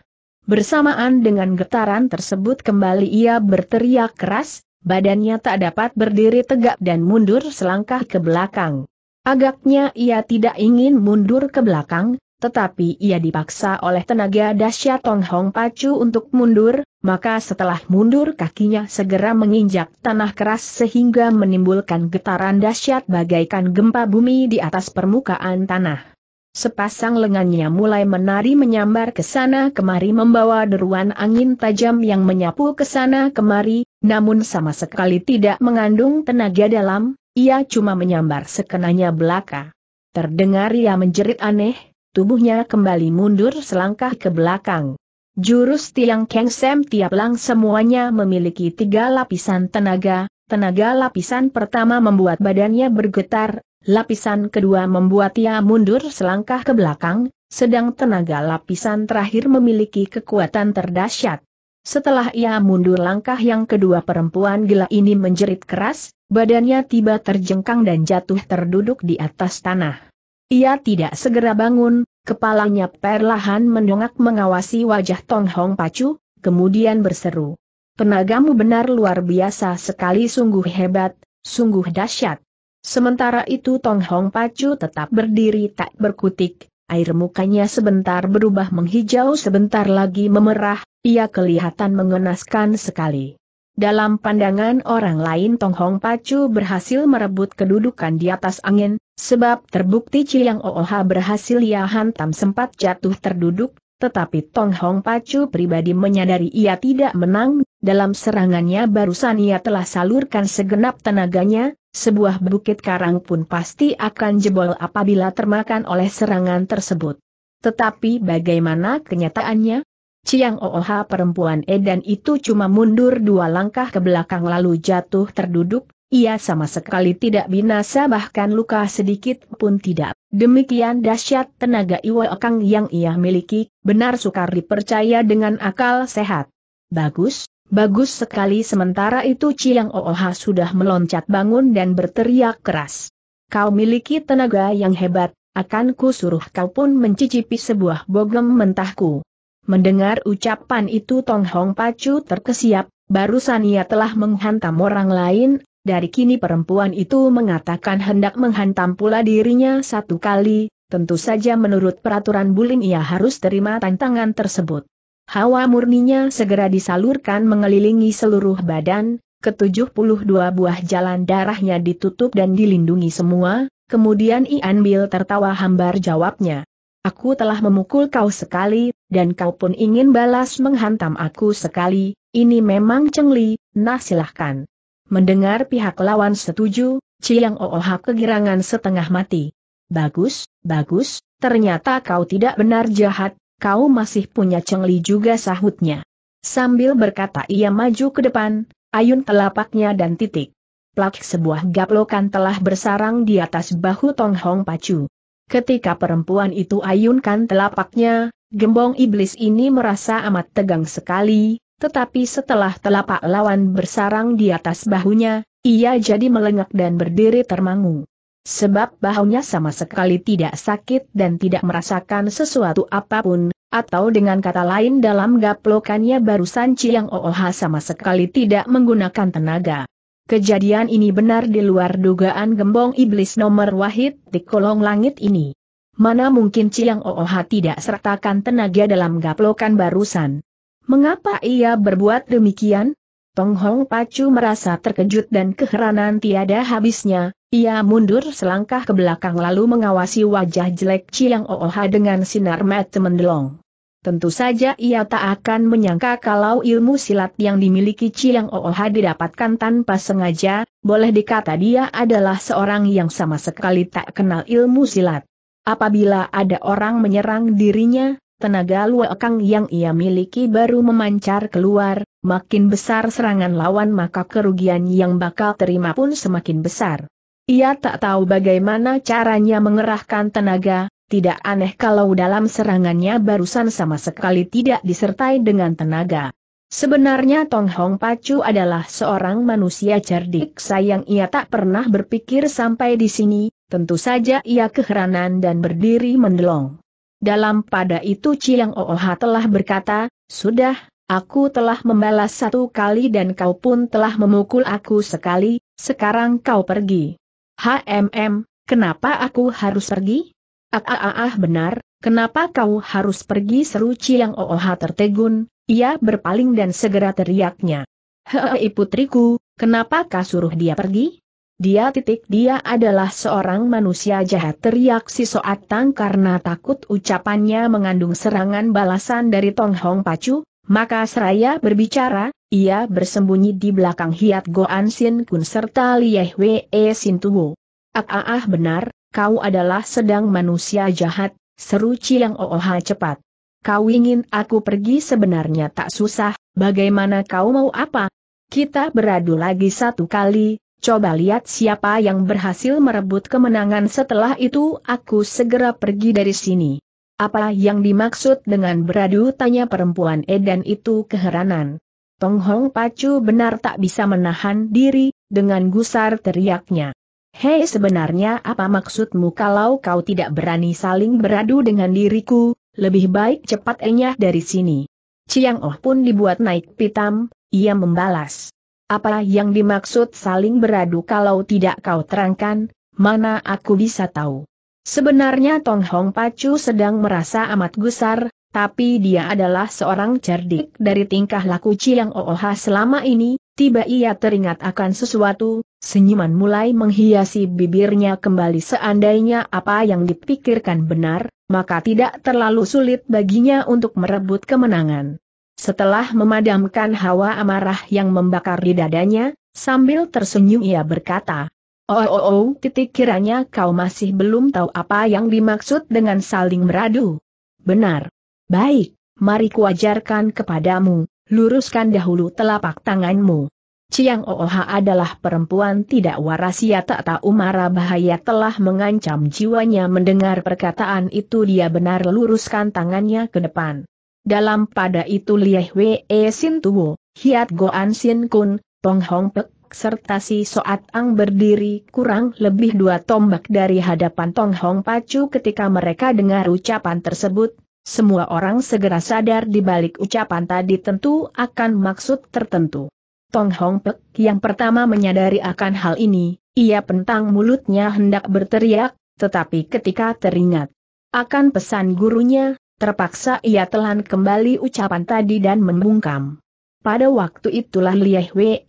Bersamaan dengan getaran tersebut kembali ia berteriak keras, Badannya tak dapat berdiri tegak dan mundur selangkah ke belakang. Agaknya ia tidak ingin mundur ke belakang, tetapi ia dipaksa oleh tenaga dahsyat Tong Hong Pacu untuk mundur, maka setelah mundur kakinya segera menginjak tanah keras sehingga menimbulkan getaran dahsyat bagaikan gempa bumi di atas permukaan tanah. Sepasang lengannya mulai menari menyambar ke sana kemari membawa deruan angin tajam yang menyapu ke sana kemari, namun sama sekali tidak mengandung tenaga dalam, ia cuma menyambar sekenanya belaka. Terdengar ia menjerit aneh, tubuhnya kembali mundur selangkah ke belakang. Jurus tiang kengsem tiap lang semuanya memiliki tiga lapisan tenaga, tenaga lapisan pertama membuat badannya bergetar, Lapisan kedua membuat ia mundur selangkah ke belakang, sedang tenaga lapisan terakhir memiliki kekuatan terdahsyat. Setelah ia mundur langkah yang kedua perempuan gila ini menjerit keras, badannya tiba terjengkang dan jatuh terduduk di atas tanah. Ia tidak segera bangun, kepalanya perlahan mendongak mengawasi wajah Tong Hong Pacu, kemudian berseru. Tenagamu benar luar biasa sekali sungguh hebat, sungguh dahsyat. Sementara itu Tong Hong Pacu tetap berdiri tak berkutik, air mukanya sebentar berubah menghijau sebentar lagi memerah, ia kelihatan mengenaskan sekali. Dalam pandangan orang lain Tong Hong Pacu berhasil merebut kedudukan di atas angin, sebab terbukti yang Ooha berhasil ia hantam sempat jatuh terduduk, tetapi Tong Hong Pacu pribadi menyadari ia tidak menang, dalam serangannya barusan ia telah salurkan segenap tenaganya, sebuah bukit karang pun pasti akan jebol apabila termakan oleh serangan tersebut. Tetapi bagaimana kenyataannya? Ciang Ooha perempuan Edan itu cuma mundur dua langkah ke belakang lalu jatuh terduduk, ia sama sekali tidak binasa bahkan luka sedikit pun tidak. Demikian dahsyat tenaga Iwa Okang yang ia miliki, benar sukar dipercaya dengan akal sehat. Bagus, Bagus sekali sementara itu Chiang Ooha sudah meloncat bangun dan berteriak keras. Kau miliki tenaga yang hebat, akan ku suruh kau pun mencicipi sebuah bogem mentahku. Mendengar ucapan itu Tong Hong Pacu terkesiap, barusan ia telah menghantam orang lain, dari kini perempuan itu mengatakan hendak menghantam pula dirinya satu kali, tentu saja menurut peraturan bulin ia harus terima tantangan tersebut. Hawa murninya segera disalurkan mengelilingi seluruh badan, Ketujuh puluh dua buah jalan darahnya ditutup dan dilindungi semua, kemudian Ian Bil tertawa hambar jawabnya. Aku telah memukul kau sekali, dan kau pun ingin balas menghantam aku sekali, ini memang cengli, nah silahkan. Mendengar pihak lawan setuju, Ciang Ooha kegirangan setengah mati. Bagus, bagus, ternyata kau tidak benar jahat, kau masih punya cengli juga sahutnya. Sambil berkata ia maju ke depan, ayun telapaknya dan titik. Plak sebuah gaplokan telah bersarang di atas bahu Tong Hong Pacu. Ketika perempuan itu ayunkan telapaknya, gembong iblis ini merasa amat tegang sekali, tetapi setelah telapak lawan bersarang di atas bahunya, ia jadi melengak dan berdiri termangu sebab bahunya sama sekali tidak sakit dan tidak merasakan sesuatu apapun, atau dengan kata lain dalam gaplokannya barusan Ciang Ooha sama sekali tidak menggunakan tenaga. Kejadian ini benar di luar dugaan gembong iblis nomor wahid di kolong langit ini. Mana mungkin Ciang Ooha tidak sertakan tenaga dalam gaplokan barusan. Mengapa ia berbuat demikian? Tong Hong Pacu merasa terkejut dan keheranan tiada habisnya, ia mundur selangkah ke belakang lalu mengawasi wajah jelek Chiang Ooha dengan sinar mata mendelong. Tentu saja ia tak akan menyangka kalau ilmu silat yang dimiliki Chiang Ooha didapatkan tanpa sengaja, boleh dikata dia adalah seorang yang sama sekali tak kenal ilmu silat. Apabila ada orang menyerang dirinya, tenaga luakang yang ia miliki baru memancar keluar, makin besar serangan lawan maka kerugian yang bakal terima pun semakin besar. Ia tak tahu bagaimana caranya mengerahkan tenaga, tidak aneh kalau dalam serangannya barusan sama sekali tidak disertai dengan tenaga. Sebenarnya Tong Hong Pacu adalah seorang manusia cerdik sayang ia tak pernah berpikir sampai di sini, tentu saja ia keheranan dan berdiri mendelong. Dalam pada itu Chiang Ooha telah berkata, Sudah, aku telah membalas satu kali dan kau pun telah memukul aku sekali, sekarang kau pergi. HMM, kenapa aku harus pergi? Ah, ah, ah, ah, benar, kenapa kau harus pergi seru Ciang Ooha oh oh tertegun, ia berpaling dan segera teriaknya. Hei putriku, kenapa kau suruh dia pergi? Dia titik dia adalah seorang manusia jahat teriak si Soat Tang karena takut ucapannya mengandung serangan balasan dari Tong Hong Pacu, maka seraya berbicara, ia bersembunyi di belakang Hiat Goan Sin Kun serta Lieh Wee Sin Tuo. Ah, ah, ah benar, kau adalah sedang manusia jahat, seru Chiang Ooha cepat. Kau ingin aku pergi sebenarnya tak susah, bagaimana kau mau apa? Kita beradu lagi satu kali, coba lihat siapa yang berhasil merebut kemenangan setelah itu aku segera pergi dari sini. Apa yang dimaksud dengan beradu tanya perempuan Edan itu keheranan. Tong Hong Pacu benar tak bisa menahan diri, dengan gusar teriaknya. Hei sebenarnya apa maksudmu kalau kau tidak berani saling beradu dengan diriku, lebih baik cepat enyah dari sini. Ciang Oh pun dibuat naik pitam, ia membalas. Apa yang dimaksud saling beradu kalau tidak kau terangkan, mana aku bisa tahu. Sebenarnya Tong Hong Pacu sedang merasa amat gusar, tapi dia adalah seorang cerdik dari tingkah laku Chiang Ooha selama ini, tiba ia teringat akan sesuatu, senyuman mulai menghiasi bibirnya kembali seandainya apa yang dipikirkan benar, maka tidak terlalu sulit baginya untuk merebut kemenangan. Setelah memadamkan hawa amarah yang membakar di dadanya, sambil tersenyum ia berkata, Oh, oh, oh, titik kiranya kau masih belum tahu apa yang dimaksud dengan saling beradu. Benar, Baik, mari kuajarkan kepadamu, luruskan dahulu telapak tanganmu. Ciang Ooha adalah perempuan tidak waras ia tak tahu marah bahaya telah mengancam jiwanya mendengar perkataan itu dia benar luruskan tangannya ke depan. Dalam pada itu Lieh Wee Sin Tuo, Hiat Goan Sin Kun, Tong Hong Pek, serta si Soat Ang berdiri kurang lebih dua tombak dari hadapan Tong Hong Pacu ketika mereka dengar ucapan tersebut, semua orang segera sadar di balik ucapan tadi tentu akan maksud tertentu. Tong Hong Pek yang pertama menyadari akan hal ini, ia pentang mulutnya hendak berteriak, tetapi ketika teringat akan pesan gurunya, terpaksa ia telan kembali ucapan tadi dan membungkam. Pada waktu itulah Lieh Wee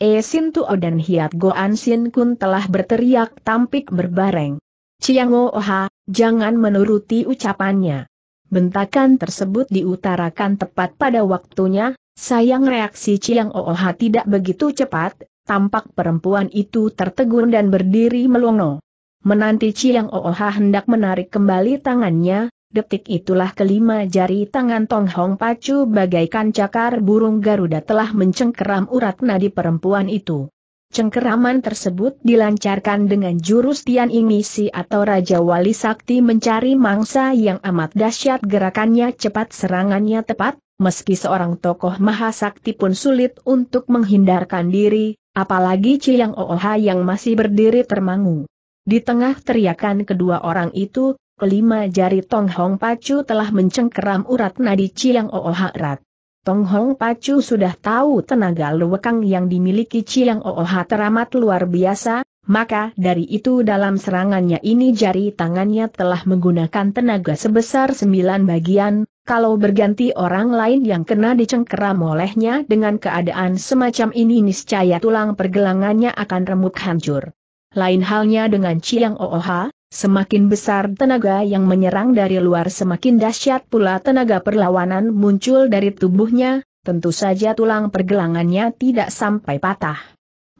Tuo dan Hiat Goan Sin Kun telah berteriak tampik berbareng. Chiang Oha, jangan menuruti ucapannya. Bentakan tersebut diutarakan tepat pada waktunya, sayang reaksi Chiang Ooha tidak begitu cepat, tampak perempuan itu tertegun dan berdiri melongo. Menanti Chiang Ooha hendak menarik kembali tangannya, detik itulah kelima jari tangan Tong Hong Pacu bagaikan cakar burung Garuda telah mencengkeram urat nadi perempuan itu. Cengkeraman tersebut dilancarkan dengan jurus Tian Imisi atau Raja Wali Sakti mencari mangsa yang amat dahsyat gerakannya cepat serangannya tepat, meski seorang tokoh mahasakti pun sulit untuk menghindarkan diri, apalagi Ciyang Ooha yang masih berdiri termangu. Di tengah teriakan kedua orang itu, kelima jari Tong Hong Pacu telah mencengkeram urat nadi Ciyang Ooha erat. Tong Hong Pacu sudah tahu tenaga luwekang yang dimiliki Chiang Ooha teramat luar biasa, maka dari itu dalam serangannya ini jari tangannya telah menggunakan tenaga sebesar sembilan bagian, kalau berganti orang lain yang kena dicengkeram olehnya dengan keadaan semacam ini niscaya tulang pergelangannya akan remuk hancur. Lain halnya dengan Chiang Ooha, Semakin besar tenaga yang menyerang dari luar semakin dahsyat pula tenaga perlawanan muncul dari tubuhnya, tentu saja tulang pergelangannya tidak sampai patah.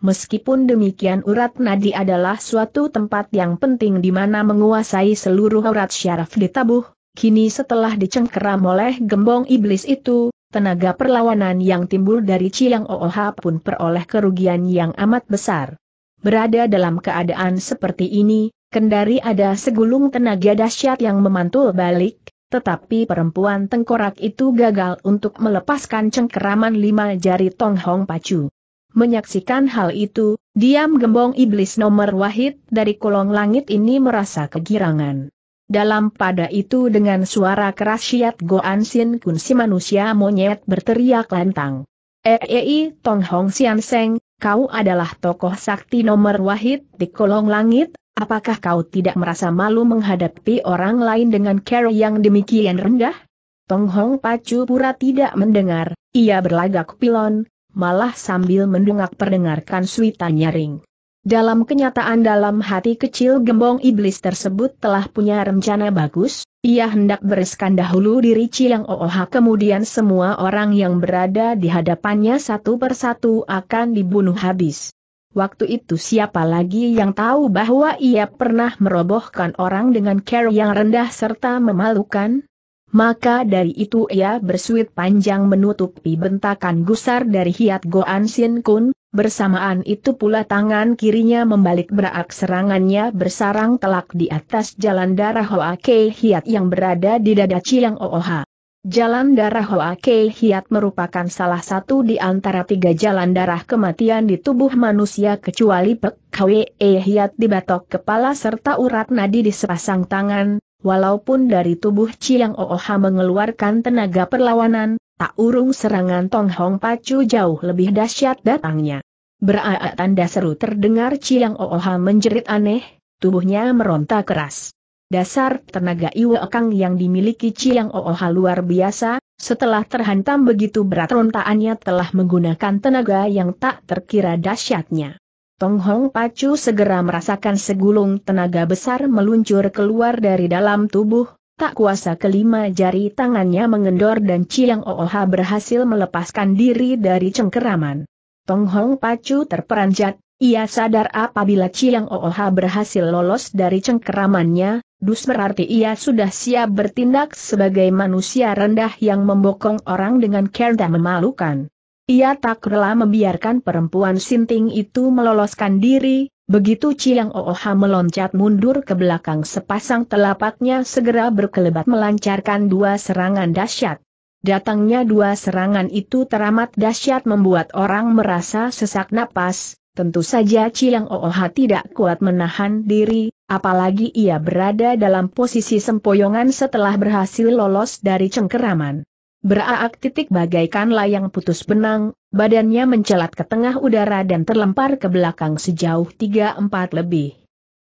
Meskipun demikian urat nadi adalah suatu tempat yang penting di mana menguasai seluruh urat syaraf ditabuh, kini setelah dicengkeram oleh gembong iblis itu, tenaga perlawanan yang timbul dari cilang Ooha pun peroleh kerugian yang amat besar. Berada dalam keadaan seperti ini, Kendari ada segulung tenaga dahsyat yang memantul balik, tetapi perempuan tengkorak itu gagal untuk melepaskan cengkeraman lima jari Tong Hong Pacu. Menyaksikan hal itu, diam gembong iblis nomor wahid dari kolong langit ini merasa kegirangan. Dalam pada itu dengan suara keras Syiat Goan Sin Kun si manusia monyet berteriak lantang. Eei Tong Hong Sian Seng, kau adalah tokoh sakti nomor wahid di kolong langit, Apakah kau tidak merasa malu menghadapi orang lain dengan cara yang demikian rendah? Tong Hong Pacu Pura tidak mendengar, ia berlagak pilon, malah sambil mendungak perdengarkan suita nyaring. Dalam kenyataan dalam hati kecil gembong iblis tersebut telah punya rencana bagus, ia hendak bereskan dahulu diri Ciang Ooha kemudian semua orang yang berada di hadapannya satu persatu akan dibunuh habis. Waktu itu siapa lagi yang tahu bahwa ia pernah merobohkan orang dengan care yang rendah serta memalukan? Maka dari itu ia bersuit panjang menutupi bentakan gusar dari Hiat Goan Sin Kun, bersamaan itu pula tangan kirinya membalik berak serangannya bersarang telak di atas jalan darah Hoa Kei Hiat yang berada di dada Chiang Ooha. Jalan darah Hoa Kei Hiat merupakan salah satu di antara tiga jalan darah kematian di tubuh manusia kecuali Pek Kwe e Hiat di batok kepala serta urat nadi di sepasang tangan, walaupun dari tubuh Chiang Ooha mengeluarkan tenaga perlawanan, tak urung serangan Tong Hong Pacu jauh lebih dahsyat datangnya. Beraak tanda seru terdengar Chiang Ooha menjerit aneh, tubuhnya meronta keras. Dasar tenaga Iwekang yang dimiliki Chiang Ooha luar biasa, setelah terhantam begitu berat rontaannya telah menggunakan tenaga yang tak terkira dahsyatnya. Tong Hong Pacu segera merasakan segulung tenaga besar meluncur keluar dari dalam tubuh, tak kuasa kelima jari tangannya mengendor dan Chiang Ooha berhasil melepaskan diri dari cengkeraman. Tong Hong Pacu terperanjat, ia sadar apabila Chiang Ooha berhasil lolos dari cengkeramannya, Dus berarti ia sudah siap bertindak sebagai manusia rendah yang membokong orang dengan kerda memalukan. Ia tak rela membiarkan perempuan sinting itu meloloskan diri, begitu Ciang Ooha meloncat mundur ke belakang sepasang telapaknya segera berkelebat melancarkan dua serangan dahsyat. Datangnya dua serangan itu teramat dahsyat membuat orang merasa sesak napas, tentu saja Ciang Ooha tidak kuat menahan diri, apalagi ia berada dalam posisi sempoyongan setelah berhasil lolos dari cengkeraman. Beraak titik bagaikan layang putus benang, badannya mencelat ke tengah udara dan terlempar ke belakang sejauh 3-4 lebih.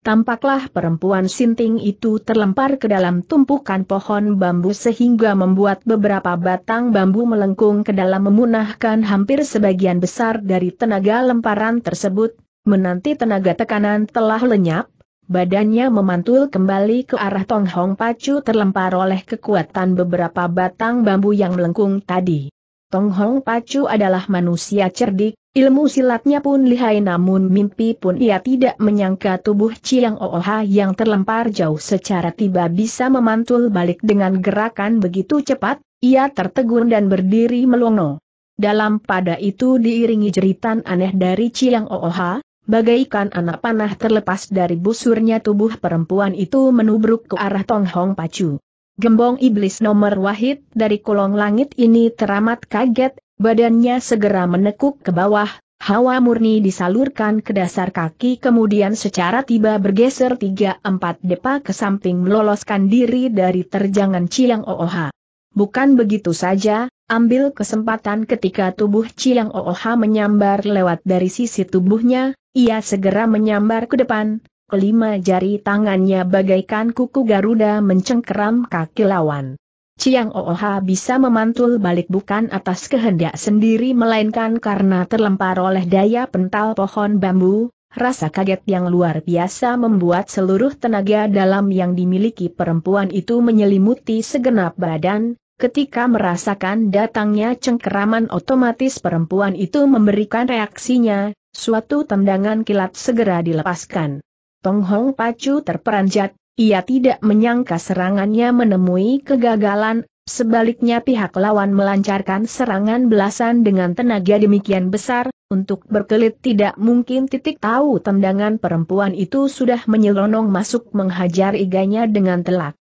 Tampaklah perempuan sinting itu terlempar ke dalam tumpukan pohon bambu sehingga membuat beberapa batang bambu melengkung ke dalam memunahkan hampir sebagian besar dari tenaga lemparan tersebut, menanti tenaga tekanan telah lenyap, Badannya memantul kembali ke arah Tong Hong Pacu terlempar oleh kekuatan beberapa batang bambu yang melengkung tadi. Tong Hong Pacu adalah manusia cerdik, ilmu silatnya pun lihai namun mimpi pun ia tidak menyangka tubuh Chiang Oha yang terlempar jauh secara tiba bisa memantul balik dengan gerakan begitu cepat, ia tertegun dan berdiri melongo. Dalam pada itu diiringi jeritan aneh dari Chiang Oha, Bagaikan anak panah terlepas dari busurnya tubuh perempuan itu menubruk ke arah Tong Hong Pacu. Gembong iblis nomor wahid dari kolong langit ini teramat kaget, badannya segera menekuk ke bawah, hawa murni disalurkan ke dasar kaki kemudian secara tiba bergeser tiga empat depa ke samping meloloskan diri dari terjangan Chiang Ooha. Bukan begitu saja, Ambil kesempatan ketika tubuh Chiang Ooha menyambar lewat dari sisi tubuhnya, ia segera menyambar ke depan, kelima jari tangannya bagaikan kuku Garuda mencengkeram kaki lawan. Chiang Ooha bisa memantul balik bukan atas kehendak sendiri melainkan karena terlempar oleh daya pental pohon bambu, rasa kaget yang luar biasa membuat seluruh tenaga dalam yang dimiliki perempuan itu menyelimuti segenap badan, Ketika merasakan datangnya cengkeraman otomatis perempuan itu memberikan reaksinya, suatu tendangan kilat segera dilepaskan. Tong Hong Pacu terperanjat, ia tidak menyangka serangannya menemui kegagalan, sebaliknya pihak lawan melancarkan serangan belasan dengan tenaga demikian besar, untuk berkelit tidak mungkin titik tahu tendangan perempuan itu sudah menyelonong masuk menghajar iganya dengan telak.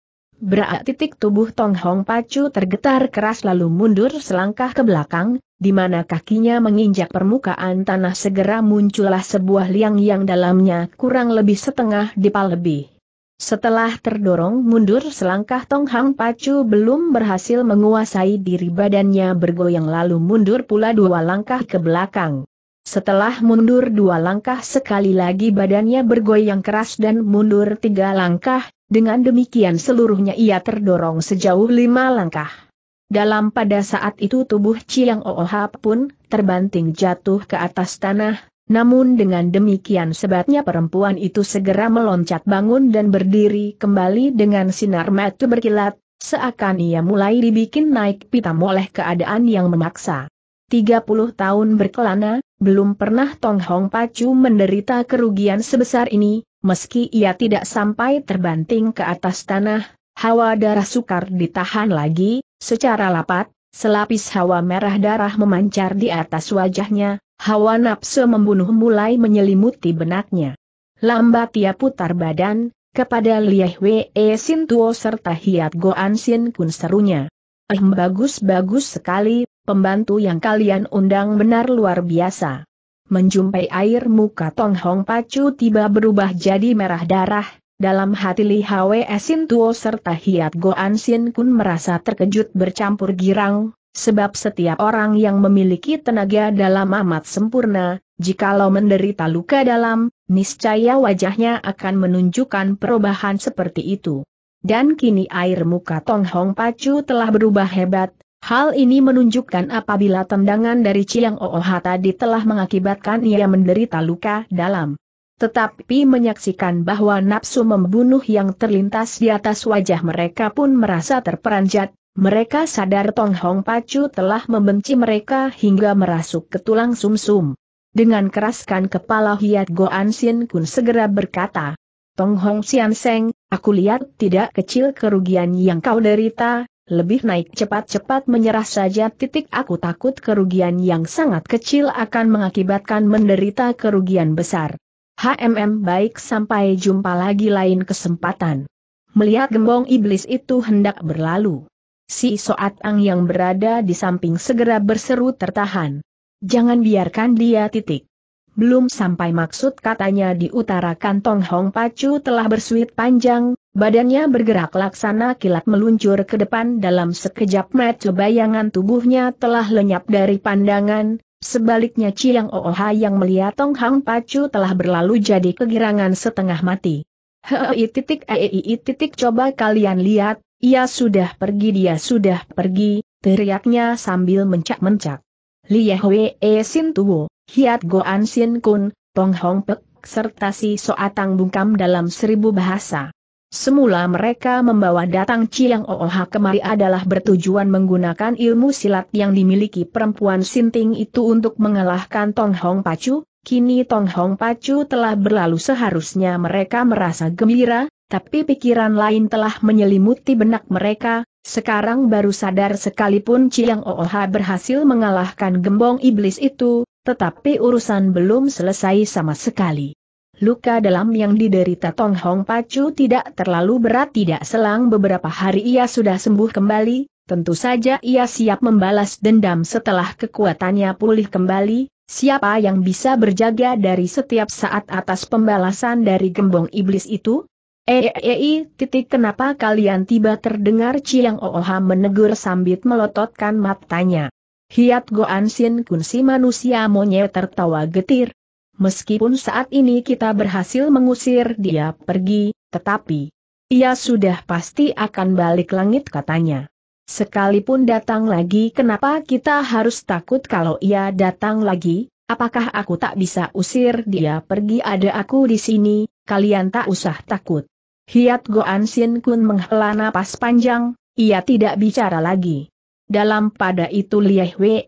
Berat titik tubuh Tong Hong Pacu tergetar keras lalu mundur selangkah ke belakang, di mana kakinya menginjak permukaan tanah segera muncullah sebuah liang yang dalamnya kurang lebih setengah dipal lebih. Setelah terdorong mundur selangkah Tong Hong Pacu belum berhasil menguasai diri badannya bergoyang lalu mundur pula dua langkah ke belakang. Setelah mundur dua langkah sekali lagi badannya bergoyang keras dan mundur tiga langkah, dengan demikian seluruhnya ia terdorong sejauh lima langkah. Dalam pada saat itu tubuh Chiang Oohap pun terbanting jatuh ke atas tanah, namun dengan demikian sebabnya perempuan itu segera meloncat bangun dan berdiri kembali dengan sinar mata berkilat, seakan ia mulai dibikin naik pitam oleh keadaan yang memaksa. 30 tahun berkelana, belum pernah Tong Hong Pacu menderita kerugian sebesar ini, Meski ia tidak sampai terbanting ke atas tanah, hawa darah sukar ditahan lagi, secara lapat, selapis hawa merah darah memancar di atas wajahnya, hawa nafsu membunuh mulai menyelimuti benaknya. Lambat ia putar badan, kepada Lieh Wee Tuo serta Hiat Goan Sin Kun serunya. Eh bagus-bagus sekali, pembantu yang kalian undang benar luar biasa. Menjumpai air muka Tong Hong Pacu tiba berubah jadi merah darah, dalam hati Li Hwe Sin Tuo serta Hiat An Sin Kun merasa terkejut bercampur girang, sebab setiap orang yang memiliki tenaga dalam amat sempurna, jikalau menderita luka dalam, niscaya wajahnya akan menunjukkan perubahan seperti itu. Dan kini air muka Tong Hong Pacu telah berubah hebat, Hal ini menunjukkan apabila tendangan dari Chiang Ooha tadi telah mengakibatkan ia menderita luka dalam. Tetapi menyaksikan bahwa nafsu membunuh yang terlintas di atas wajah mereka pun merasa terperanjat, mereka sadar Tong Hong Pacu telah membenci mereka hingga merasuk ke tulang sumsum. -sum. Dengan keraskan kepala Hiat Goan Sin Kun segera berkata, Tong Hong Sian Seng, aku lihat tidak kecil kerugian yang kau derita, lebih naik cepat-cepat menyerah saja titik aku takut kerugian yang sangat kecil akan mengakibatkan menderita kerugian besar. HMM baik sampai jumpa lagi lain kesempatan. Melihat gembong iblis itu hendak berlalu. Si Soat Ang yang berada di samping segera berseru tertahan. Jangan biarkan dia titik. Belum sampai maksud katanya di utara kantong Hong Pacu telah bersuit panjang, badannya bergerak laksana kilat meluncur ke depan dalam sekejap mata bayangan tubuhnya telah lenyap dari pandangan, sebaliknya Chiang Ooha yang melihat Tong Hong Pacu telah berlalu jadi kegirangan setengah mati. Hei titik ei titik coba kalian lihat, ia sudah pergi dia sudah pergi, teriaknya sambil mencak-mencak. Lia e Sin Tuo. Hiat Goan Sin Kun, Tong Hong Pek, serta si Soatang Bungkam dalam seribu bahasa. Semula mereka membawa datang Chiang Ooha kemari adalah bertujuan menggunakan ilmu silat yang dimiliki perempuan Sinting itu untuk mengalahkan Tong Hong Pacu, kini Tong Hong Pacu telah berlalu seharusnya mereka merasa gembira, tapi pikiran lain telah menyelimuti benak mereka, sekarang baru sadar sekalipun Chiang Ooha berhasil mengalahkan gembong iblis itu, tetapi urusan belum selesai sama sekali. Luka dalam yang diderita Tong Hong Pacu tidak terlalu berat tidak selang beberapa hari ia sudah sembuh kembali, tentu saja ia siap membalas dendam setelah kekuatannya pulih kembali, siapa yang bisa berjaga dari setiap saat atas pembalasan dari gembong iblis itu? Eei, eh, eh, eh, titik kenapa kalian tiba terdengar Chiang Ooha menegur sambil melototkan matanya. Hiat Goan Sin Kun si manusia monyet tertawa getir. Meskipun saat ini kita berhasil mengusir dia pergi, tetapi ia sudah pasti akan balik langit katanya. Sekalipun datang lagi kenapa kita harus takut kalau ia datang lagi, apakah aku tak bisa usir dia pergi ada aku di sini, kalian tak usah takut. Hiat Goan Sin Kun menghela napas panjang, ia tidak bicara lagi. Dalam pada itu Lieh Wee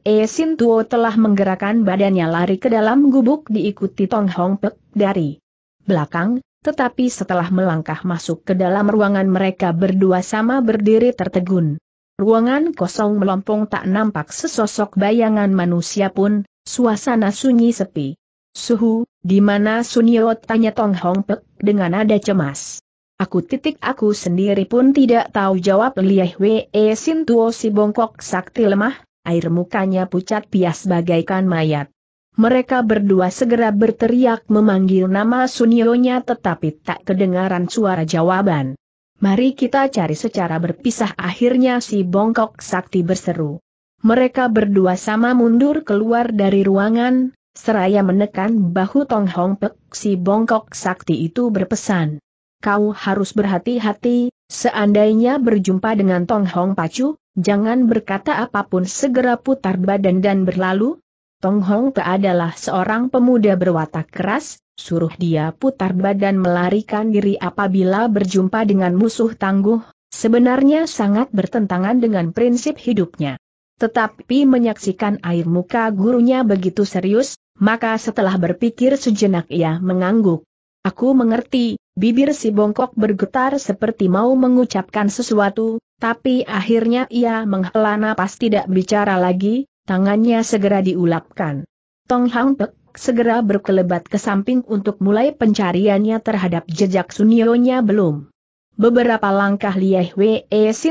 Tuo telah menggerakkan badannya lari ke dalam gubuk diikuti Tong Hong Pek dari belakang, tetapi setelah melangkah masuk ke dalam ruangan mereka berdua sama berdiri tertegun. Ruangan kosong melompong tak nampak sesosok bayangan manusia pun, suasana sunyi sepi. Suhu, di mana Sunio tanya Tong Hong Pek dengan nada cemas. Aku titik aku sendiri pun tidak tahu jawab Lieh Wee Sintuo si bongkok sakti lemah, air mukanya pucat pias bagaikan mayat. Mereka berdua segera berteriak memanggil nama Sunionya tetapi tak kedengaran suara jawaban. Mari kita cari secara berpisah akhirnya si bongkok sakti berseru. Mereka berdua sama mundur keluar dari ruangan, seraya menekan bahu Tong Hong Pek si bongkok sakti itu berpesan kau harus berhati-hati, seandainya berjumpa dengan Tong Hong Pacu, jangan berkata apapun segera putar badan dan berlalu. Tong Hong Te adalah seorang pemuda berwatak keras, suruh dia putar badan melarikan diri apabila berjumpa dengan musuh tangguh, sebenarnya sangat bertentangan dengan prinsip hidupnya. Tetapi menyaksikan air muka gurunya begitu serius, maka setelah berpikir sejenak ia mengangguk. Aku mengerti, bibir si bongkok bergetar seperti mau mengucapkan sesuatu, tapi akhirnya ia menghela napas tidak bicara lagi, tangannya segera diulapkan. Tong Hang Pek segera berkelebat ke samping untuk mulai pencariannya terhadap jejak Sunionya belum. Beberapa langkah Lieh Sin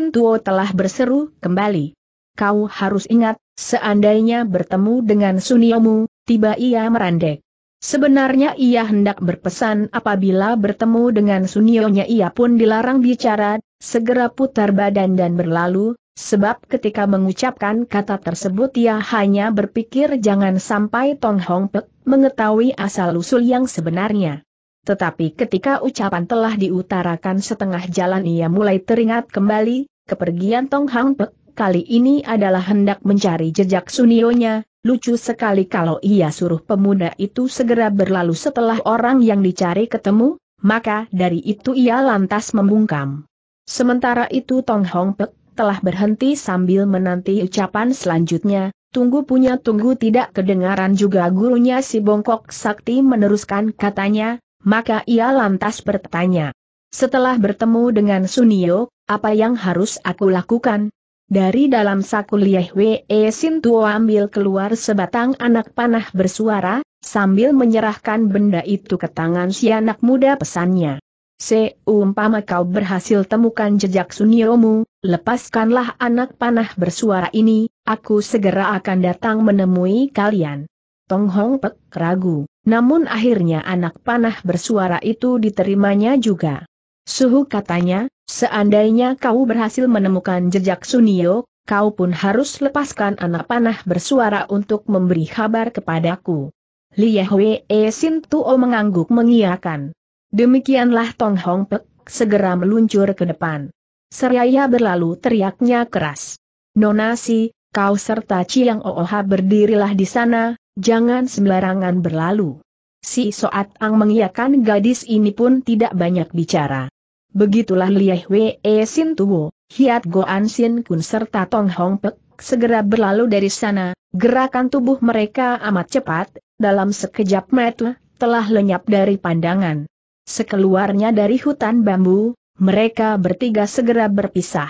Sintuo telah berseru kembali. Kau harus ingat, seandainya bertemu dengan Suniomu, tiba ia merandek. Sebenarnya ia hendak berpesan apabila bertemu dengan Sunionya ia pun dilarang bicara, segera putar badan dan berlalu, sebab ketika mengucapkan kata tersebut ia hanya berpikir jangan sampai Tong Hong Pek mengetahui asal-usul yang sebenarnya. Tetapi ketika ucapan telah diutarakan setengah jalan ia mulai teringat kembali, kepergian Tong Hong Pek kali ini adalah hendak mencari jejak Sunionya, Lucu sekali kalau ia suruh pemuda itu segera berlalu setelah orang yang dicari ketemu, maka dari itu ia lantas membungkam. Sementara itu Tong Hong Pek telah berhenti sambil menanti ucapan selanjutnya, tunggu punya tunggu tidak kedengaran juga gurunya si Bongkok Sakti meneruskan katanya, maka ia lantas bertanya. Setelah bertemu dengan Sunio, apa yang harus aku lakukan? Dari dalam saku Lieh Wee Sintuo ambil keluar sebatang anak panah bersuara, sambil menyerahkan benda itu ke tangan si anak muda pesannya. Seumpama kau berhasil temukan jejak Suniomu, lepaskanlah anak panah bersuara ini, aku segera akan datang menemui kalian. Tong Hong Pek ragu, namun akhirnya anak panah bersuara itu diterimanya juga. Suhu katanya, seandainya kau berhasil menemukan jejak Sunio, kau pun harus lepaskan anak panah bersuara untuk memberi kabar kepadaku. Lia Hwee Sin Tuo mengangguk mengiakan. Demikianlah Tong Hong Pek segera meluncur ke depan. Seraya berlalu teriaknya keras. Nona Si, kau serta Chiang Ooha berdirilah di sana, jangan sembarangan berlalu. Si Soat Ang mengiakan gadis ini pun tidak banyak bicara. Begitulah Lieh Wei e Sin Tuo, Hiat Goan Sin Kun serta Tong Hong Pek, segera berlalu dari sana, gerakan tubuh mereka amat cepat, dalam sekejap mata, telah lenyap dari pandangan. Sekeluarnya dari hutan bambu, mereka bertiga segera berpisah.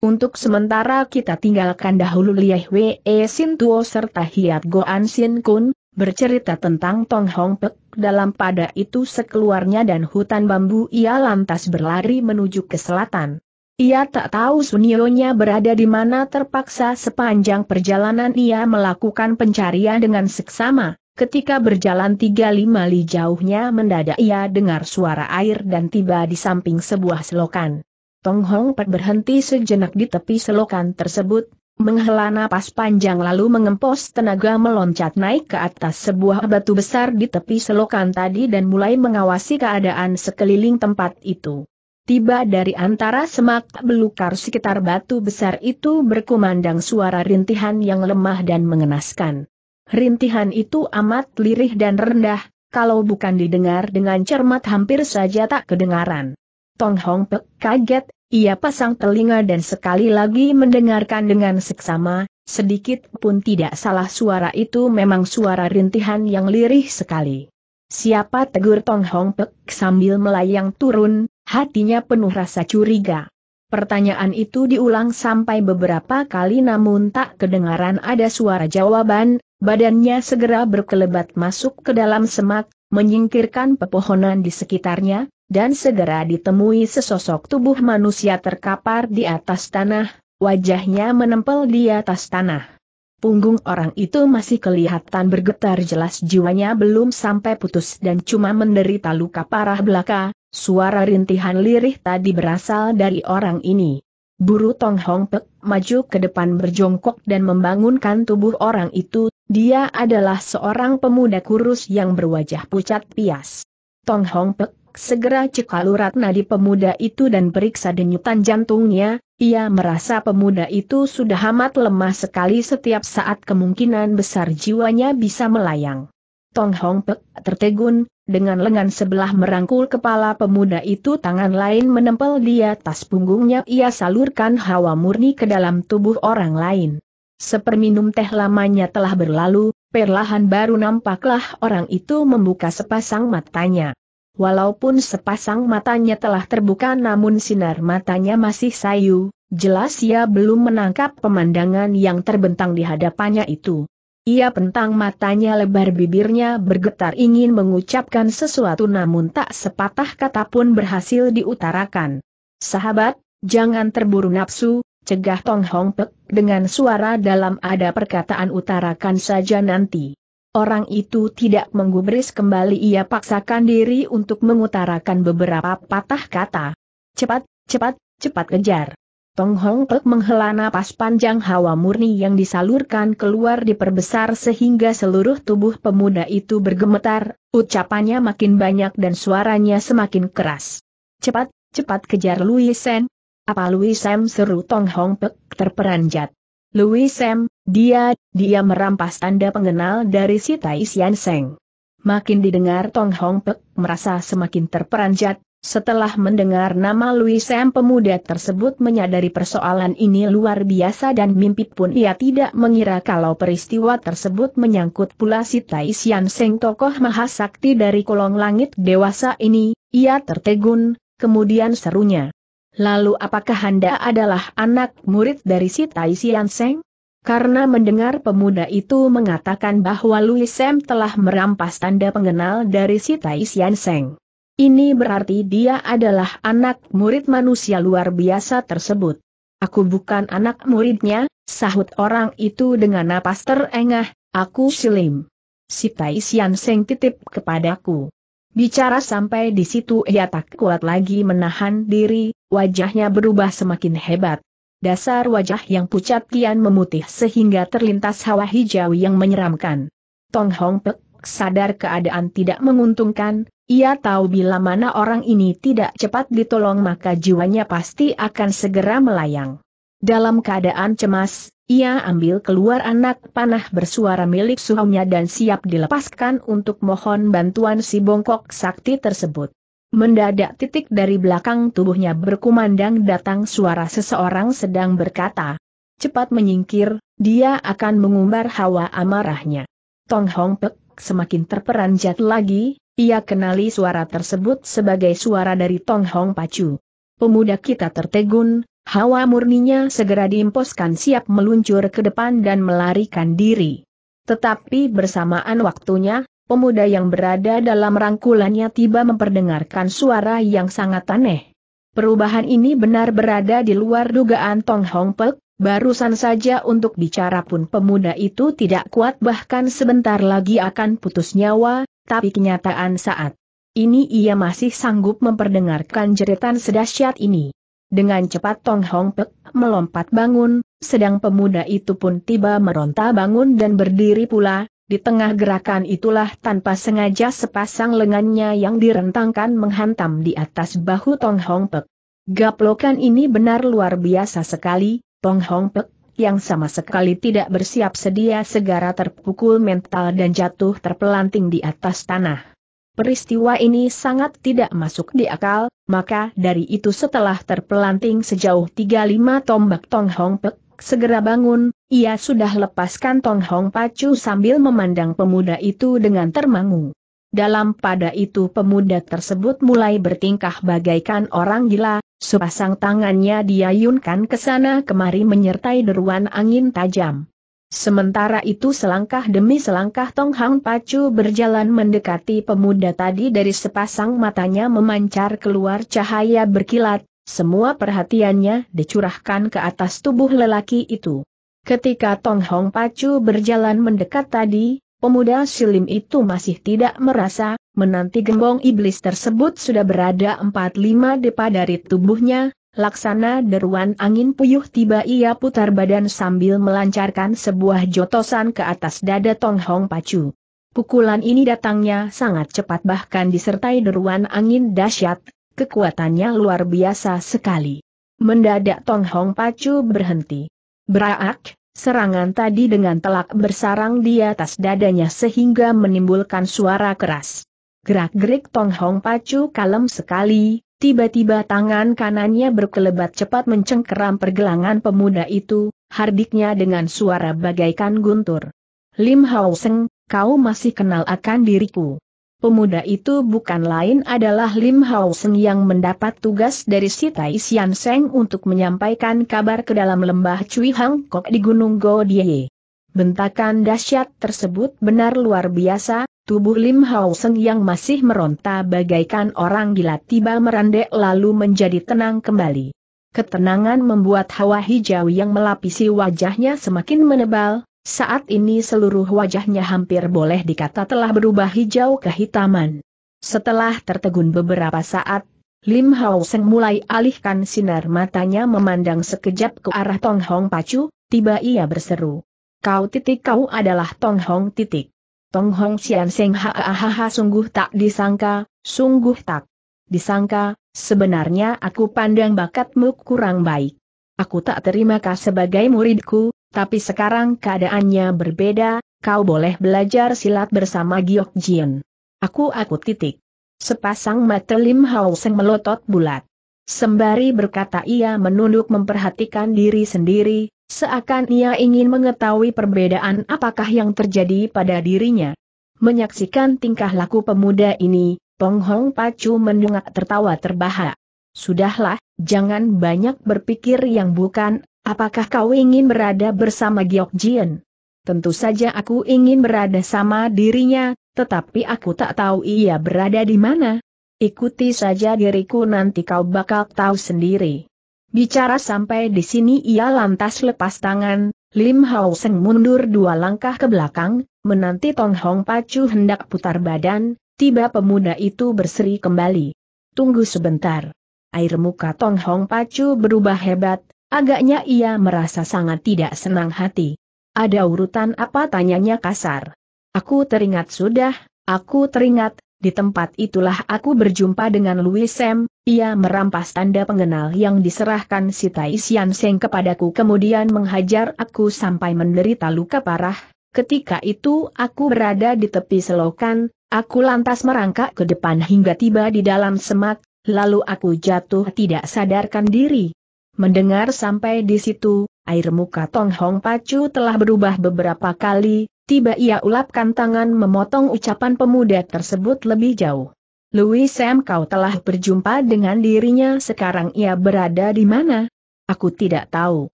Untuk sementara kita tinggalkan dahulu Lieh Wei e Sin Tuo serta Hiat Goan Sin Kun, bercerita tentang Tong Hong Pek dalam pada itu sekeluarnya dan hutan bambu ia lantas berlari menuju ke selatan. Ia tak tahu Sunionya berada di mana terpaksa sepanjang perjalanan ia melakukan pencarian dengan seksama. Ketika berjalan 35 li jauhnya mendadak ia dengar suara air dan tiba di samping sebuah selokan. Tong Hong Pek berhenti sejenak di tepi selokan tersebut, menghela napas panjang lalu mengempos tenaga meloncat naik ke atas sebuah batu besar di tepi selokan tadi dan mulai mengawasi keadaan sekeliling tempat itu. Tiba dari antara semak belukar sekitar batu besar itu berkumandang suara rintihan yang lemah dan mengenaskan. Rintihan itu amat lirih dan rendah, kalau bukan didengar dengan cermat hampir saja tak kedengaran. Tong Hong Pek kaget, ia pasang telinga dan sekali lagi mendengarkan dengan seksama, sedikit pun tidak salah suara itu memang suara rintihan yang lirih sekali. Siapa tegur Tong Hong Pek sambil melayang turun, hatinya penuh rasa curiga. Pertanyaan itu diulang sampai beberapa kali namun tak kedengaran ada suara jawaban, badannya segera berkelebat masuk ke dalam semak, menyingkirkan pepohonan di sekitarnya, dan segera ditemui sesosok tubuh manusia terkapar di atas tanah, wajahnya menempel di atas tanah. Punggung orang itu masih kelihatan bergetar jelas jiwanya belum sampai putus dan cuma menderita luka parah belaka, suara rintihan lirih tadi berasal dari orang ini. Buru Tong Hong Pek maju ke depan berjongkok dan membangunkan tubuh orang itu, dia adalah seorang pemuda kurus yang berwajah pucat pias. Tong Hong Pek segera cekalu di pemuda itu dan periksa denyutan jantungnya, ia merasa pemuda itu sudah amat lemah sekali setiap saat kemungkinan besar jiwanya bisa melayang. Tong Hong Pek tertegun, dengan lengan sebelah merangkul kepala pemuda itu tangan lain menempel di atas punggungnya ia salurkan hawa murni ke dalam tubuh orang lain. Seperminum teh lamanya telah berlalu, perlahan baru nampaklah orang itu membuka sepasang matanya. Walaupun sepasang matanya telah terbuka namun sinar matanya masih sayu, jelas ia belum menangkap pemandangan yang terbentang di hadapannya itu. Ia pentang matanya lebar bibirnya bergetar ingin mengucapkan sesuatu namun tak sepatah kata pun berhasil diutarakan. Sahabat, jangan terburu nafsu, cegah Tong Hong Pek dengan suara dalam ada perkataan utarakan saja nanti. Orang itu tidak menggubris kembali ia paksakan diri untuk mengutarakan beberapa patah kata. Cepat, cepat, cepat kejar. Tong Hong Pek menghela napas panjang hawa murni yang disalurkan keluar diperbesar sehingga seluruh tubuh pemuda itu bergemetar, ucapannya makin banyak dan suaranya semakin keras. Cepat, cepat kejar Louis Sen. Apa Louis Sam seru Tong Hong Pek terperanjat. Louis Sam, dia, dia merampas tanda pengenal dari si Tai Sian Seng. Makin didengar Tong Hong Pek merasa semakin terperanjat, setelah mendengar nama Louis Sam pemuda tersebut menyadari persoalan ini luar biasa dan mimpi pun ia tidak mengira kalau peristiwa tersebut menyangkut pula si Tai Sian Seng tokoh mahasakti dari kolong langit dewasa ini, ia tertegun, kemudian serunya. Lalu apakah Anda adalah anak murid dari si Tai Sian Seng? karena mendengar pemuda itu mengatakan bahwa Louis Sam telah merampas tanda pengenal dari si Tai Sian Seng. Ini berarti dia adalah anak murid manusia luar biasa tersebut. Aku bukan anak muridnya, sahut orang itu dengan napas terengah, aku silim. Si Tai Sian Seng titip kepadaku. Bicara sampai di situ ia tak kuat lagi menahan diri, wajahnya berubah semakin hebat dasar wajah yang pucat kian memutih sehingga terlintas hawa hijau yang menyeramkan. Tong Hong Pek sadar keadaan tidak menguntungkan, ia tahu bila mana orang ini tidak cepat ditolong maka jiwanya pasti akan segera melayang. Dalam keadaan cemas, ia ambil keluar anak panah bersuara milik suhunya dan siap dilepaskan untuk mohon bantuan si bongkok sakti tersebut. Mendadak titik dari belakang tubuhnya berkumandang datang suara seseorang sedang berkata. Cepat menyingkir, dia akan mengumbar hawa amarahnya. Tong Hong Pek semakin terperanjat lagi, ia kenali suara tersebut sebagai suara dari Tong Hong Pacu. Pemuda kita tertegun, hawa murninya segera diimposkan siap meluncur ke depan dan melarikan diri. Tetapi bersamaan waktunya, pemuda yang berada dalam rangkulannya tiba memperdengarkan suara yang sangat aneh. Perubahan ini benar berada di luar dugaan Tong Hong Pek, barusan saja untuk bicara pun pemuda itu tidak kuat bahkan sebentar lagi akan putus nyawa, tapi kenyataan saat ini ia masih sanggup memperdengarkan jeritan sedahsyat ini. Dengan cepat Tong Hong Pek melompat bangun, sedang pemuda itu pun tiba meronta bangun dan berdiri pula, di tengah gerakan itulah tanpa sengaja sepasang lengannya yang direntangkan menghantam di atas bahu Tong Hong Pek. Gaplokan ini benar luar biasa sekali, Tong Hong Pek, yang sama sekali tidak bersiap sedia segera terpukul mental dan jatuh terpelanting di atas tanah. Peristiwa ini sangat tidak masuk di akal, maka dari itu setelah terpelanting sejauh 35 tombak Tong Hong Pek, segera bangun, ia sudah lepaskan Tong Hong Pacu sambil memandang pemuda itu dengan termangu. Dalam pada itu pemuda tersebut mulai bertingkah bagaikan orang gila, sepasang tangannya diayunkan ke sana kemari menyertai deruan angin tajam. Sementara itu selangkah demi selangkah Tong Hang Pacu berjalan mendekati pemuda tadi dari sepasang matanya memancar keluar cahaya berkilat, semua perhatiannya dicurahkan ke atas tubuh lelaki itu. Ketika Tong Hong Pacu berjalan mendekat tadi, pemuda silim itu masih tidak merasa, menanti gembong iblis tersebut sudah berada 4-5 depa dari tubuhnya, laksana deruan angin puyuh tiba ia putar badan sambil melancarkan sebuah jotosan ke atas dada Tong Hong Pacu. Pukulan ini datangnya sangat cepat bahkan disertai deruan angin dahsyat, Kekuatannya luar biasa sekali. Mendadak Tong Hong Pacu berhenti. Braak, serangan tadi dengan telak bersarang di atas dadanya sehingga menimbulkan suara keras. Gerak-gerik Tong Hong Pacu kalem sekali, tiba-tiba tangan kanannya berkelebat cepat mencengkeram pergelangan pemuda itu, hardiknya dengan suara bagaikan guntur. Lim Hao Seng, kau masih kenal akan diriku. Pemuda itu bukan lain adalah Lim Hao Seng yang mendapat tugas dari si Tai Sian Seng untuk menyampaikan kabar ke dalam lembah Cui Hang Kok di Gunung Go Die. Bentakan dahsyat tersebut benar luar biasa, tubuh Lim Hao Seng yang masih meronta bagaikan orang gila tiba merendah lalu menjadi tenang kembali. Ketenangan membuat hawa hijau yang melapisi wajahnya semakin menebal, saat ini seluruh wajahnya hampir boleh dikata telah berubah hijau kehitaman. Setelah tertegun beberapa saat, Lim Hao Seng mulai alihkan sinar matanya memandang sekejap ke arah Tong Hong Pacu, tiba ia berseru. Kau titik kau adalah Tong Hong titik. Tong Hong Sian Seng hahaha sungguh tak disangka, sungguh tak disangka, sebenarnya aku pandang bakatmu kurang baik. Aku tak terima kau sebagai muridku, tapi sekarang keadaannya berbeda, kau boleh belajar silat bersama Giok Jin. Aku aku titik. Sepasang mata Lim Hao Seng melotot bulat. Sembari berkata ia menunduk memperhatikan diri sendiri, seakan ia ingin mengetahui perbedaan apakah yang terjadi pada dirinya. Menyaksikan tingkah laku pemuda ini, Pong Hong Pacu mendengak tertawa terbahak. Sudahlah, jangan banyak berpikir yang bukan, Apakah kau ingin berada bersama Giok Jien? Tentu saja aku ingin berada sama dirinya, tetapi aku tak tahu ia berada di mana. Ikuti saja diriku nanti kau bakal tahu sendiri. Bicara sampai di sini ia lantas lepas tangan, Lim Hao Seng mundur dua langkah ke belakang, menanti Tong Hong Pacu hendak putar badan, tiba pemuda itu berseri kembali. Tunggu sebentar. Air muka Tong Hong Pacu berubah hebat, Agaknya ia merasa sangat tidak senang hati. Ada urutan apa tanyanya kasar. Aku teringat sudah, aku teringat, di tempat itulah aku berjumpa dengan Louis Sam, ia merampas tanda pengenal yang diserahkan si Tai Sian Seng kepadaku kemudian menghajar aku sampai menderita luka parah. Ketika itu aku berada di tepi selokan, aku lantas merangkak ke depan hingga tiba di dalam semak, lalu aku jatuh tidak sadarkan diri. Mendengar sampai di situ, air muka Tong Hong Pacu telah berubah beberapa kali, tiba ia ulapkan tangan memotong ucapan pemuda tersebut lebih jauh. Louis Sam kau telah berjumpa dengan dirinya sekarang ia berada di mana? Aku tidak tahu,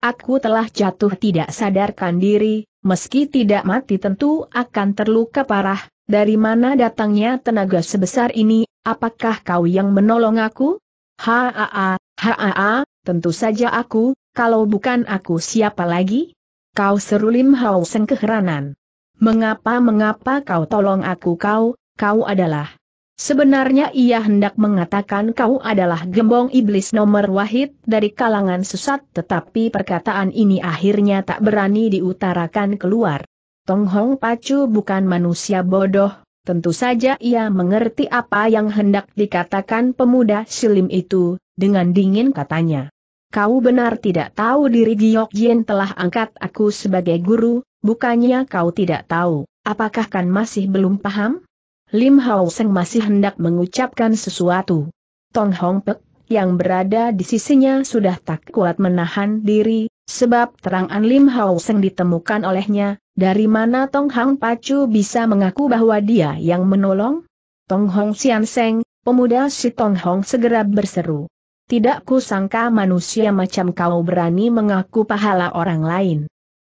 aku telah jatuh tidak sadarkan diri, meski tidak mati tentu akan terluka parah, dari mana datangnya tenaga sebesar ini, apakah kau yang menolong aku? Haa, haa, Tentu saja aku, kalau bukan aku siapa lagi? Kau seru Lim Seng keheranan. Mengapa-mengapa kau tolong aku kau, kau adalah. Sebenarnya ia hendak mengatakan kau adalah gembong iblis nomor wahid dari kalangan sesat tetapi perkataan ini akhirnya tak berani diutarakan keluar. Tong Hong Pacu bukan manusia bodoh, Tentu saja ia mengerti apa yang hendak dikatakan pemuda silim itu, dengan dingin katanya. Kau benar tidak tahu diri Giok Jien telah angkat aku sebagai guru, bukannya kau tidak tahu, apakah kan masih belum paham? Lim Hao Seng masih hendak mengucapkan sesuatu. Tong Hong Pek, yang berada di sisinya sudah tak kuat menahan diri, Sebab terang An Lim Hao Seng ditemukan olehnya, dari mana Tong Hang Pacu bisa mengaku bahwa dia yang menolong? Tong Hong Sian Seng, pemuda si Tong Hong segera berseru. Tidak sangka manusia macam kau berani mengaku pahala orang lain.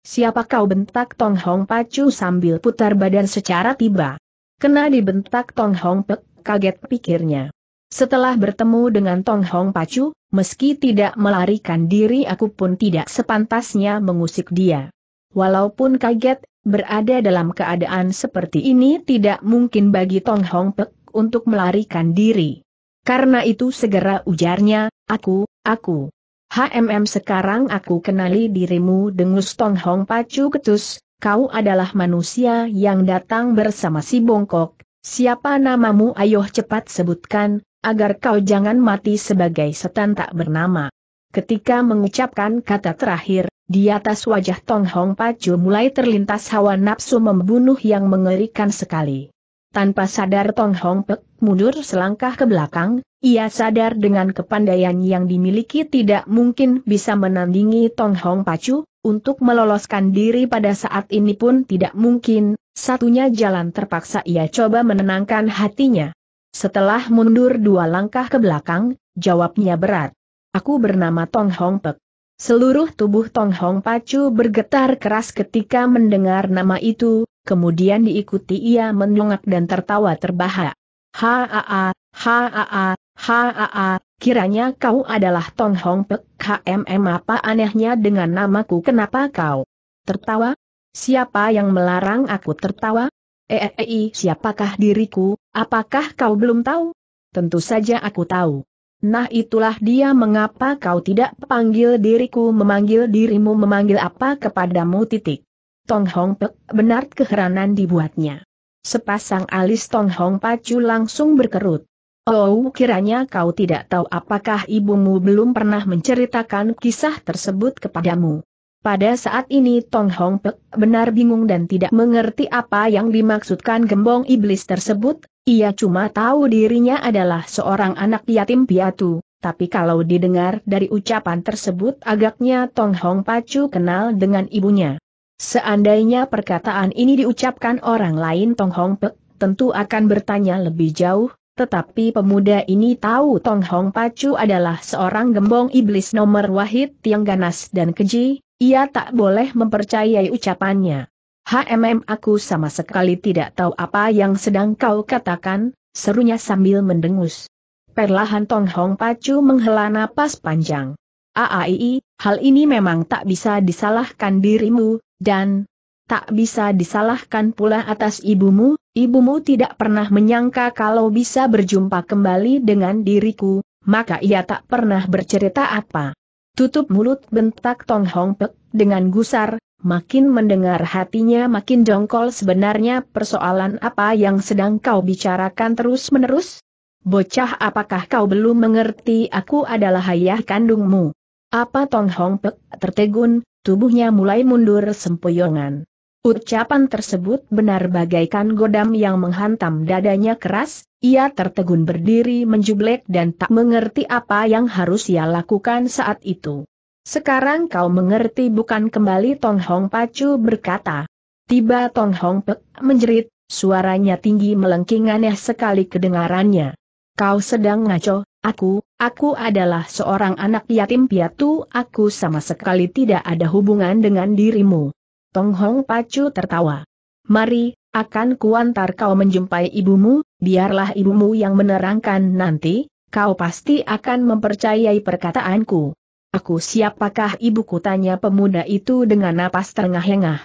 Siapa kau bentak Tong Hong Pacu sambil putar badan secara tiba. Kena dibentak Tong Hong Pek, kaget pikirnya. Setelah bertemu dengan Tong Hong Pacu, meski tidak melarikan diri aku pun tidak sepantasnya mengusik dia. Walaupun kaget, berada dalam keadaan seperti ini tidak mungkin bagi Tong Hong Pek untuk melarikan diri. Karena itu segera ujarnya, aku, aku. HMM sekarang aku kenali dirimu dengus Tong Hong Pacu Ketus, kau adalah manusia yang datang bersama si Bongkok, siapa namamu ayo cepat sebutkan, agar kau jangan mati sebagai setan tak bernama. Ketika mengucapkan kata terakhir, di atas wajah Tong Hong Pacu mulai terlintas hawa nafsu membunuh yang mengerikan sekali. Tanpa sadar Tong Hong Pek mundur selangkah ke belakang, ia sadar dengan kepandaian yang dimiliki tidak mungkin bisa menandingi Tong Hong Pacu, untuk meloloskan diri pada saat ini pun tidak mungkin, satunya jalan terpaksa ia coba menenangkan hatinya. Setelah mundur dua langkah ke belakang, jawabnya berat. Aku bernama Tong Hong Pek. Seluruh tubuh Tong Hong Pacu bergetar keras ketika mendengar nama itu, kemudian diikuti ia menyongak dan tertawa terbahak. Haa, haa, haa, kiranya kau adalah Tong Hong Pek KMM apa anehnya dengan namaku kenapa kau tertawa? Siapa yang melarang aku tertawa? Eei, e, siapakah diriku, Apakah kau belum tahu? Tentu saja aku tahu. Nah itulah dia mengapa kau tidak panggil diriku memanggil dirimu memanggil apa kepadamu titik. Tong Hong Pek benar keheranan dibuatnya. Sepasang alis Tong Hong Pacu langsung berkerut. Oh kiranya kau tidak tahu apakah ibumu belum pernah menceritakan kisah tersebut kepadamu. Pada saat ini Tong Hong Pek benar bingung dan tidak mengerti apa yang dimaksudkan gembong iblis tersebut, ia cuma tahu dirinya adalah seorang anak yatim piatu. Tapi kalau didengar dari ucapan tersebut agaknya Tong Hong Pacu kenal dengan ibunya. Seandainya perkataan ini diucapkan orang lain Tong Hong Pek, tentu akan bertanya lebih jauh, tetapi pemuda ini tahu Tong Hong Pacu adalah seorang gembong iblis nomor wahid yang ganas dan keji, ia tak boleh mempercayai ucapannya. HMM aku sama sekali tidak tahu apa yang sedang kau katakan, serunya sambil mendengus. Perlahan Tong Hong Pacu menghela napas panjang. AAII, hal ini memang tak bisa disalahkan dirimu, dan tak bisa disalahkan pula atas ibumu, ibumu tidak pernah menyangka kalau bisa berjumpa kembali dengan diriku, maka ia tak pernah bercerita apa Tutup mulut bentak Tong Hong Pek, dengan gusar, makin mendengar hatinya makin jongkol sebenarnya persoalan apa yang sedang kau bicarakan terus-menerus? Bocah apakah kau belum mengerti aku adalah ayah kandungmu? Apa Tong Hong Pek tertegun, tubuhnya mulai mundur sempoyongan. Ucapan tersebut benar bagaikan godam yang menghantam dadanya keras, ia tertegun berdiri menjublek dan tak mengerti apa yang harus ia lakukan saat itu. Sekarang kau mengerti bukan kembali Tong Hong Pacu berkata. Tiba Tong Hong Pek menjerit, suaranya tinggi melengking aneh sekali kedengarannya. Kau sedang ngaco, aku, aku adalah seorang anak yatim piatu, aku sama sekali tidak ada hubungan dengan dirimu. Tong Hong Pacu tertawa. Mari, akan kuantar kau menjumpai ibumu, biarlah ibumu yang menerangkan nanti, kau pasti akan mempercayai perkataanku. Aku siapakah ibuku tanya pemuda itu dengan napas terengah-engah.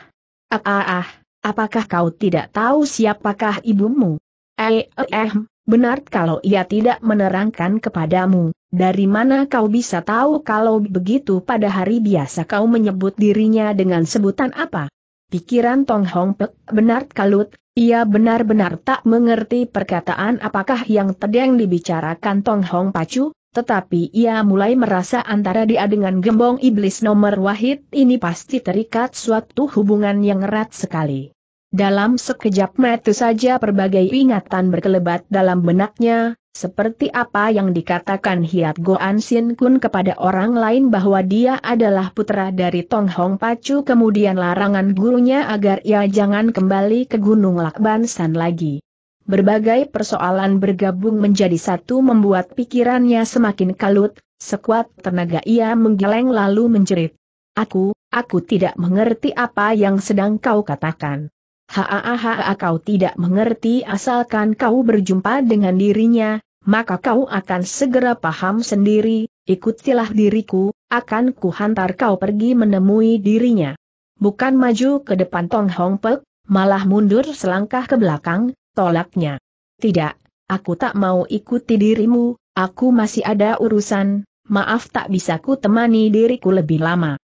Ah ah ah, apakah kau tidak tahu siapakah ibumu? Eh eh eh, benar kalau ia tidak menerangkan kepadamu, dari mana kau bisa tahu kalau begitu pada hari biasa kau menyebut dirinya dengan sebutan apa? Pikiran Tong Hong Pek benar kalut, ia benar-benar tak mengerti perkataan apakah yang tedeng dibicarakan Tong Hong Pacu, tetapi ia mulai merasa antara dia dengan gembong iblis nomor wahid ini pasti terikat suatu hubungan yang erat sekali. Dalam sekejap mata saja berbagai ingatan berkelebat dalam benaknya, seperti apa yang dikatakan Hiat Goan Sin Kun kepada orang lain bahwa dia adalah putra dari Tong Hong Pacu kemudian larangan gurunya agar ia jangan kembali ke Gunung Lakban San lagi. Berbagai persoalan bergabung menjadi satu membuat pikirannya semakin kalut, sekuat tenaga ia menggeleng lalu menjerit. Aku, aku tidak mengerti apa yang sedang kau katakan. Haaaha kau tidak mengerti asalkan kau berjumpa dengan dirinya, maka kau akan segera paham sendiri, ikutilah diriku, akan kuhantar kau pergi menemui dirinya. Bukan maju ke depan Tong Hong Pek, malah mundur selangkah ke belakang, tolaknya. Tidak, aku tak mau ikuti dirimu, aku masih ada urusan, maaf tak bisa ku temani diriku lebih lama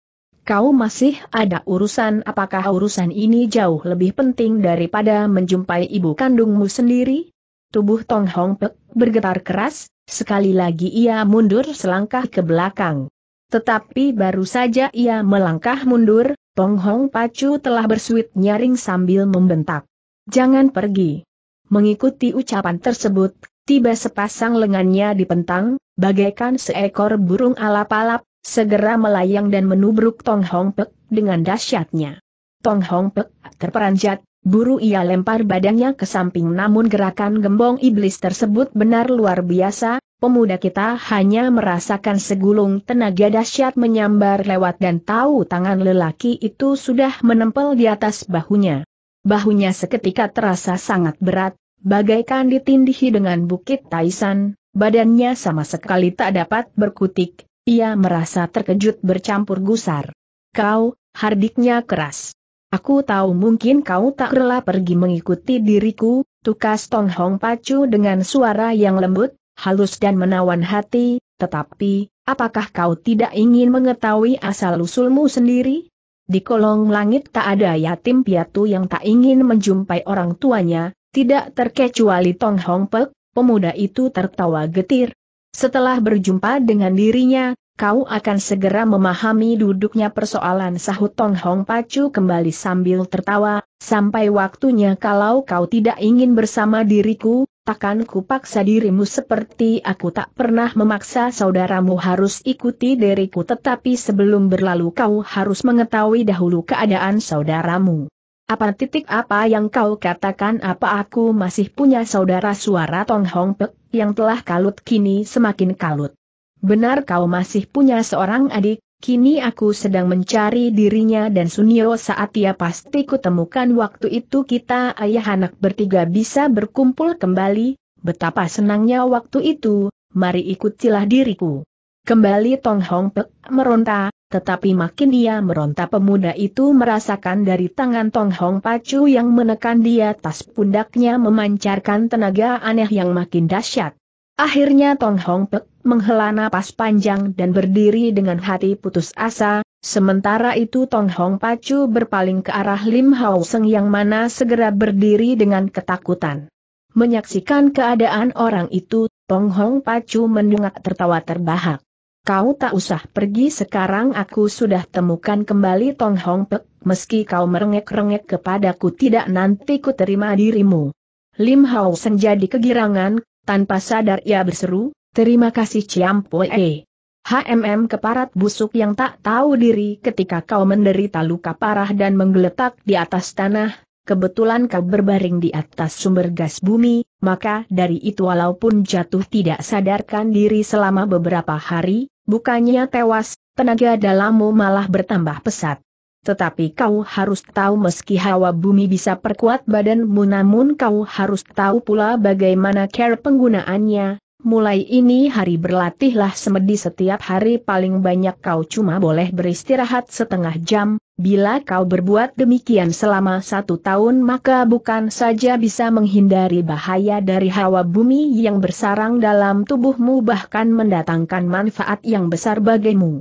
kau masih ada urusan apakah urusan ini jauh lebih penting daripada menjumpai ibu kandungmu sendiri? Tubuh Tong Hong Pek bergetar keras, sekali lagi ia mundur selangkah ke belakang. Tetapi baru saja ia melangkah mundur, Tong Hong Pacu telah bersuit nyaring sambil membentak. Jangan pergi. Mengikuti ucapan tersebut, tiba sepasang lengannya dipentang, bagaikan seekor burung alap-alap, segera melayang dan menubruk Tong Hong Pek dengan dahsyatnya. Tong Hong Pek terperanjat, buru ia lempar badannya ke samping namun gerakan gembong iblis tersebut benar luar biasa, pemuda kita hanya merasakan segulung tenaga dahsyat menyambar lewat dan tahu tangan lelaki itu sudah menempel di atas bahunya. Bahunya seketika terasa sangat berat, bagaikan ditindihi dengan bukit Taisan, badannya sama sekali tak dapat berkutik, ia merasa terkejut bercampur gusar. Kau, hardiknya keras. Aku tahu mungkin kau tak rela pergi mengikuti diriku, tukas Tong Hong Pacu dengan suara yang lembut, halus dan menawan hati, tetapi, apakah kau tidak ingin mengetahui asal-usulmu sendiri? Di kolong langit tak ada yatim piatu yang tak ingin menjumpai orang tuanya, tidak terkecuali Tong Hong Pek, pemuda itu tertawa getir, setelah berjumpa dengan dirinya, kau akan segera memahami duduknya persoalan sahut Tong Hong Pacu kembali sambil tertawa, sampai waktunya kalau kau tidak ingin bersama diriku, takkan kupaksa dirimu seperti aku tak pernah memaksa saudaramu harus ikuti diriku tetapi sebelum berlalu kau harus mengetahui dahulu keadaan saudaramu. Apa titik apa yang kau katakan apa aku masih punya saudara suara Tong Hong Pek? yang telah kalut kini semakin kalut. Benar kau masih punya seorang adik, kini aku sedang mencari dirinya dan Sunio saat ia pasti kutemukan waktu itu kita ayah anak bertiga bisa berkumpul kembali, betapa senangnya waktu itu, mari ikutilah diriku. Kembali Tong Hong Pek meronta, tetapi makin dia meronta pemuda itu merasakan dari tangan Tong Hong Pacu yang menekan di atas pundaknya memancarkan tenaga aneh yang makin dahsyat. Akhirnya Tong Hong Pek menghela napas panjang dan berdiri dengan hati putus asa, sementara itu Tong Hong Pacu berpaling ke arah Lim Hao Seng yang mana segera berdiri dengan ketakutan. Menyaksikan keadaan orang itu, Tong Hong Pacu mendungak tertawa terbahak. Kau tak usah pergi sekarang aku sudah temukan kembali Tong Hong Pek, meski kau merengek-rengek kepadaku tidak nanti ku terima dirimu. Lim Hao Seng jadi kegirangan, tanpa sadar ia berseru, terima kasih Ciam Poe. HMM keparat busuk yang tak tahu diri ketika kau menderita luka parah dan menggeletak di atas tanah, kebetulan kau berbaring di atas sumber gas bumi, maka dari itu walaupun jatuh tidak sadarkan diri selama beberapa hari, bukannya tewas, tenaga dalammu malah bertambah pesat. Tetapi kau harus tahu meski hawa bumi bisa perkuat badanmu namun kau harus tahu pula bagaimana care penggunaannya, Mulai ini hari berlatihlah semedi setiap hari paling banyak kau cuma boleh beristirahat setengah jam, Bila kau berbuat demikian selama satu tahun maka bukan saja bisa menghindari bahaya dari hawa bumi yang bersarang dalam tubuhmu bahkan mendatangkan manfaat yang besar bagimu.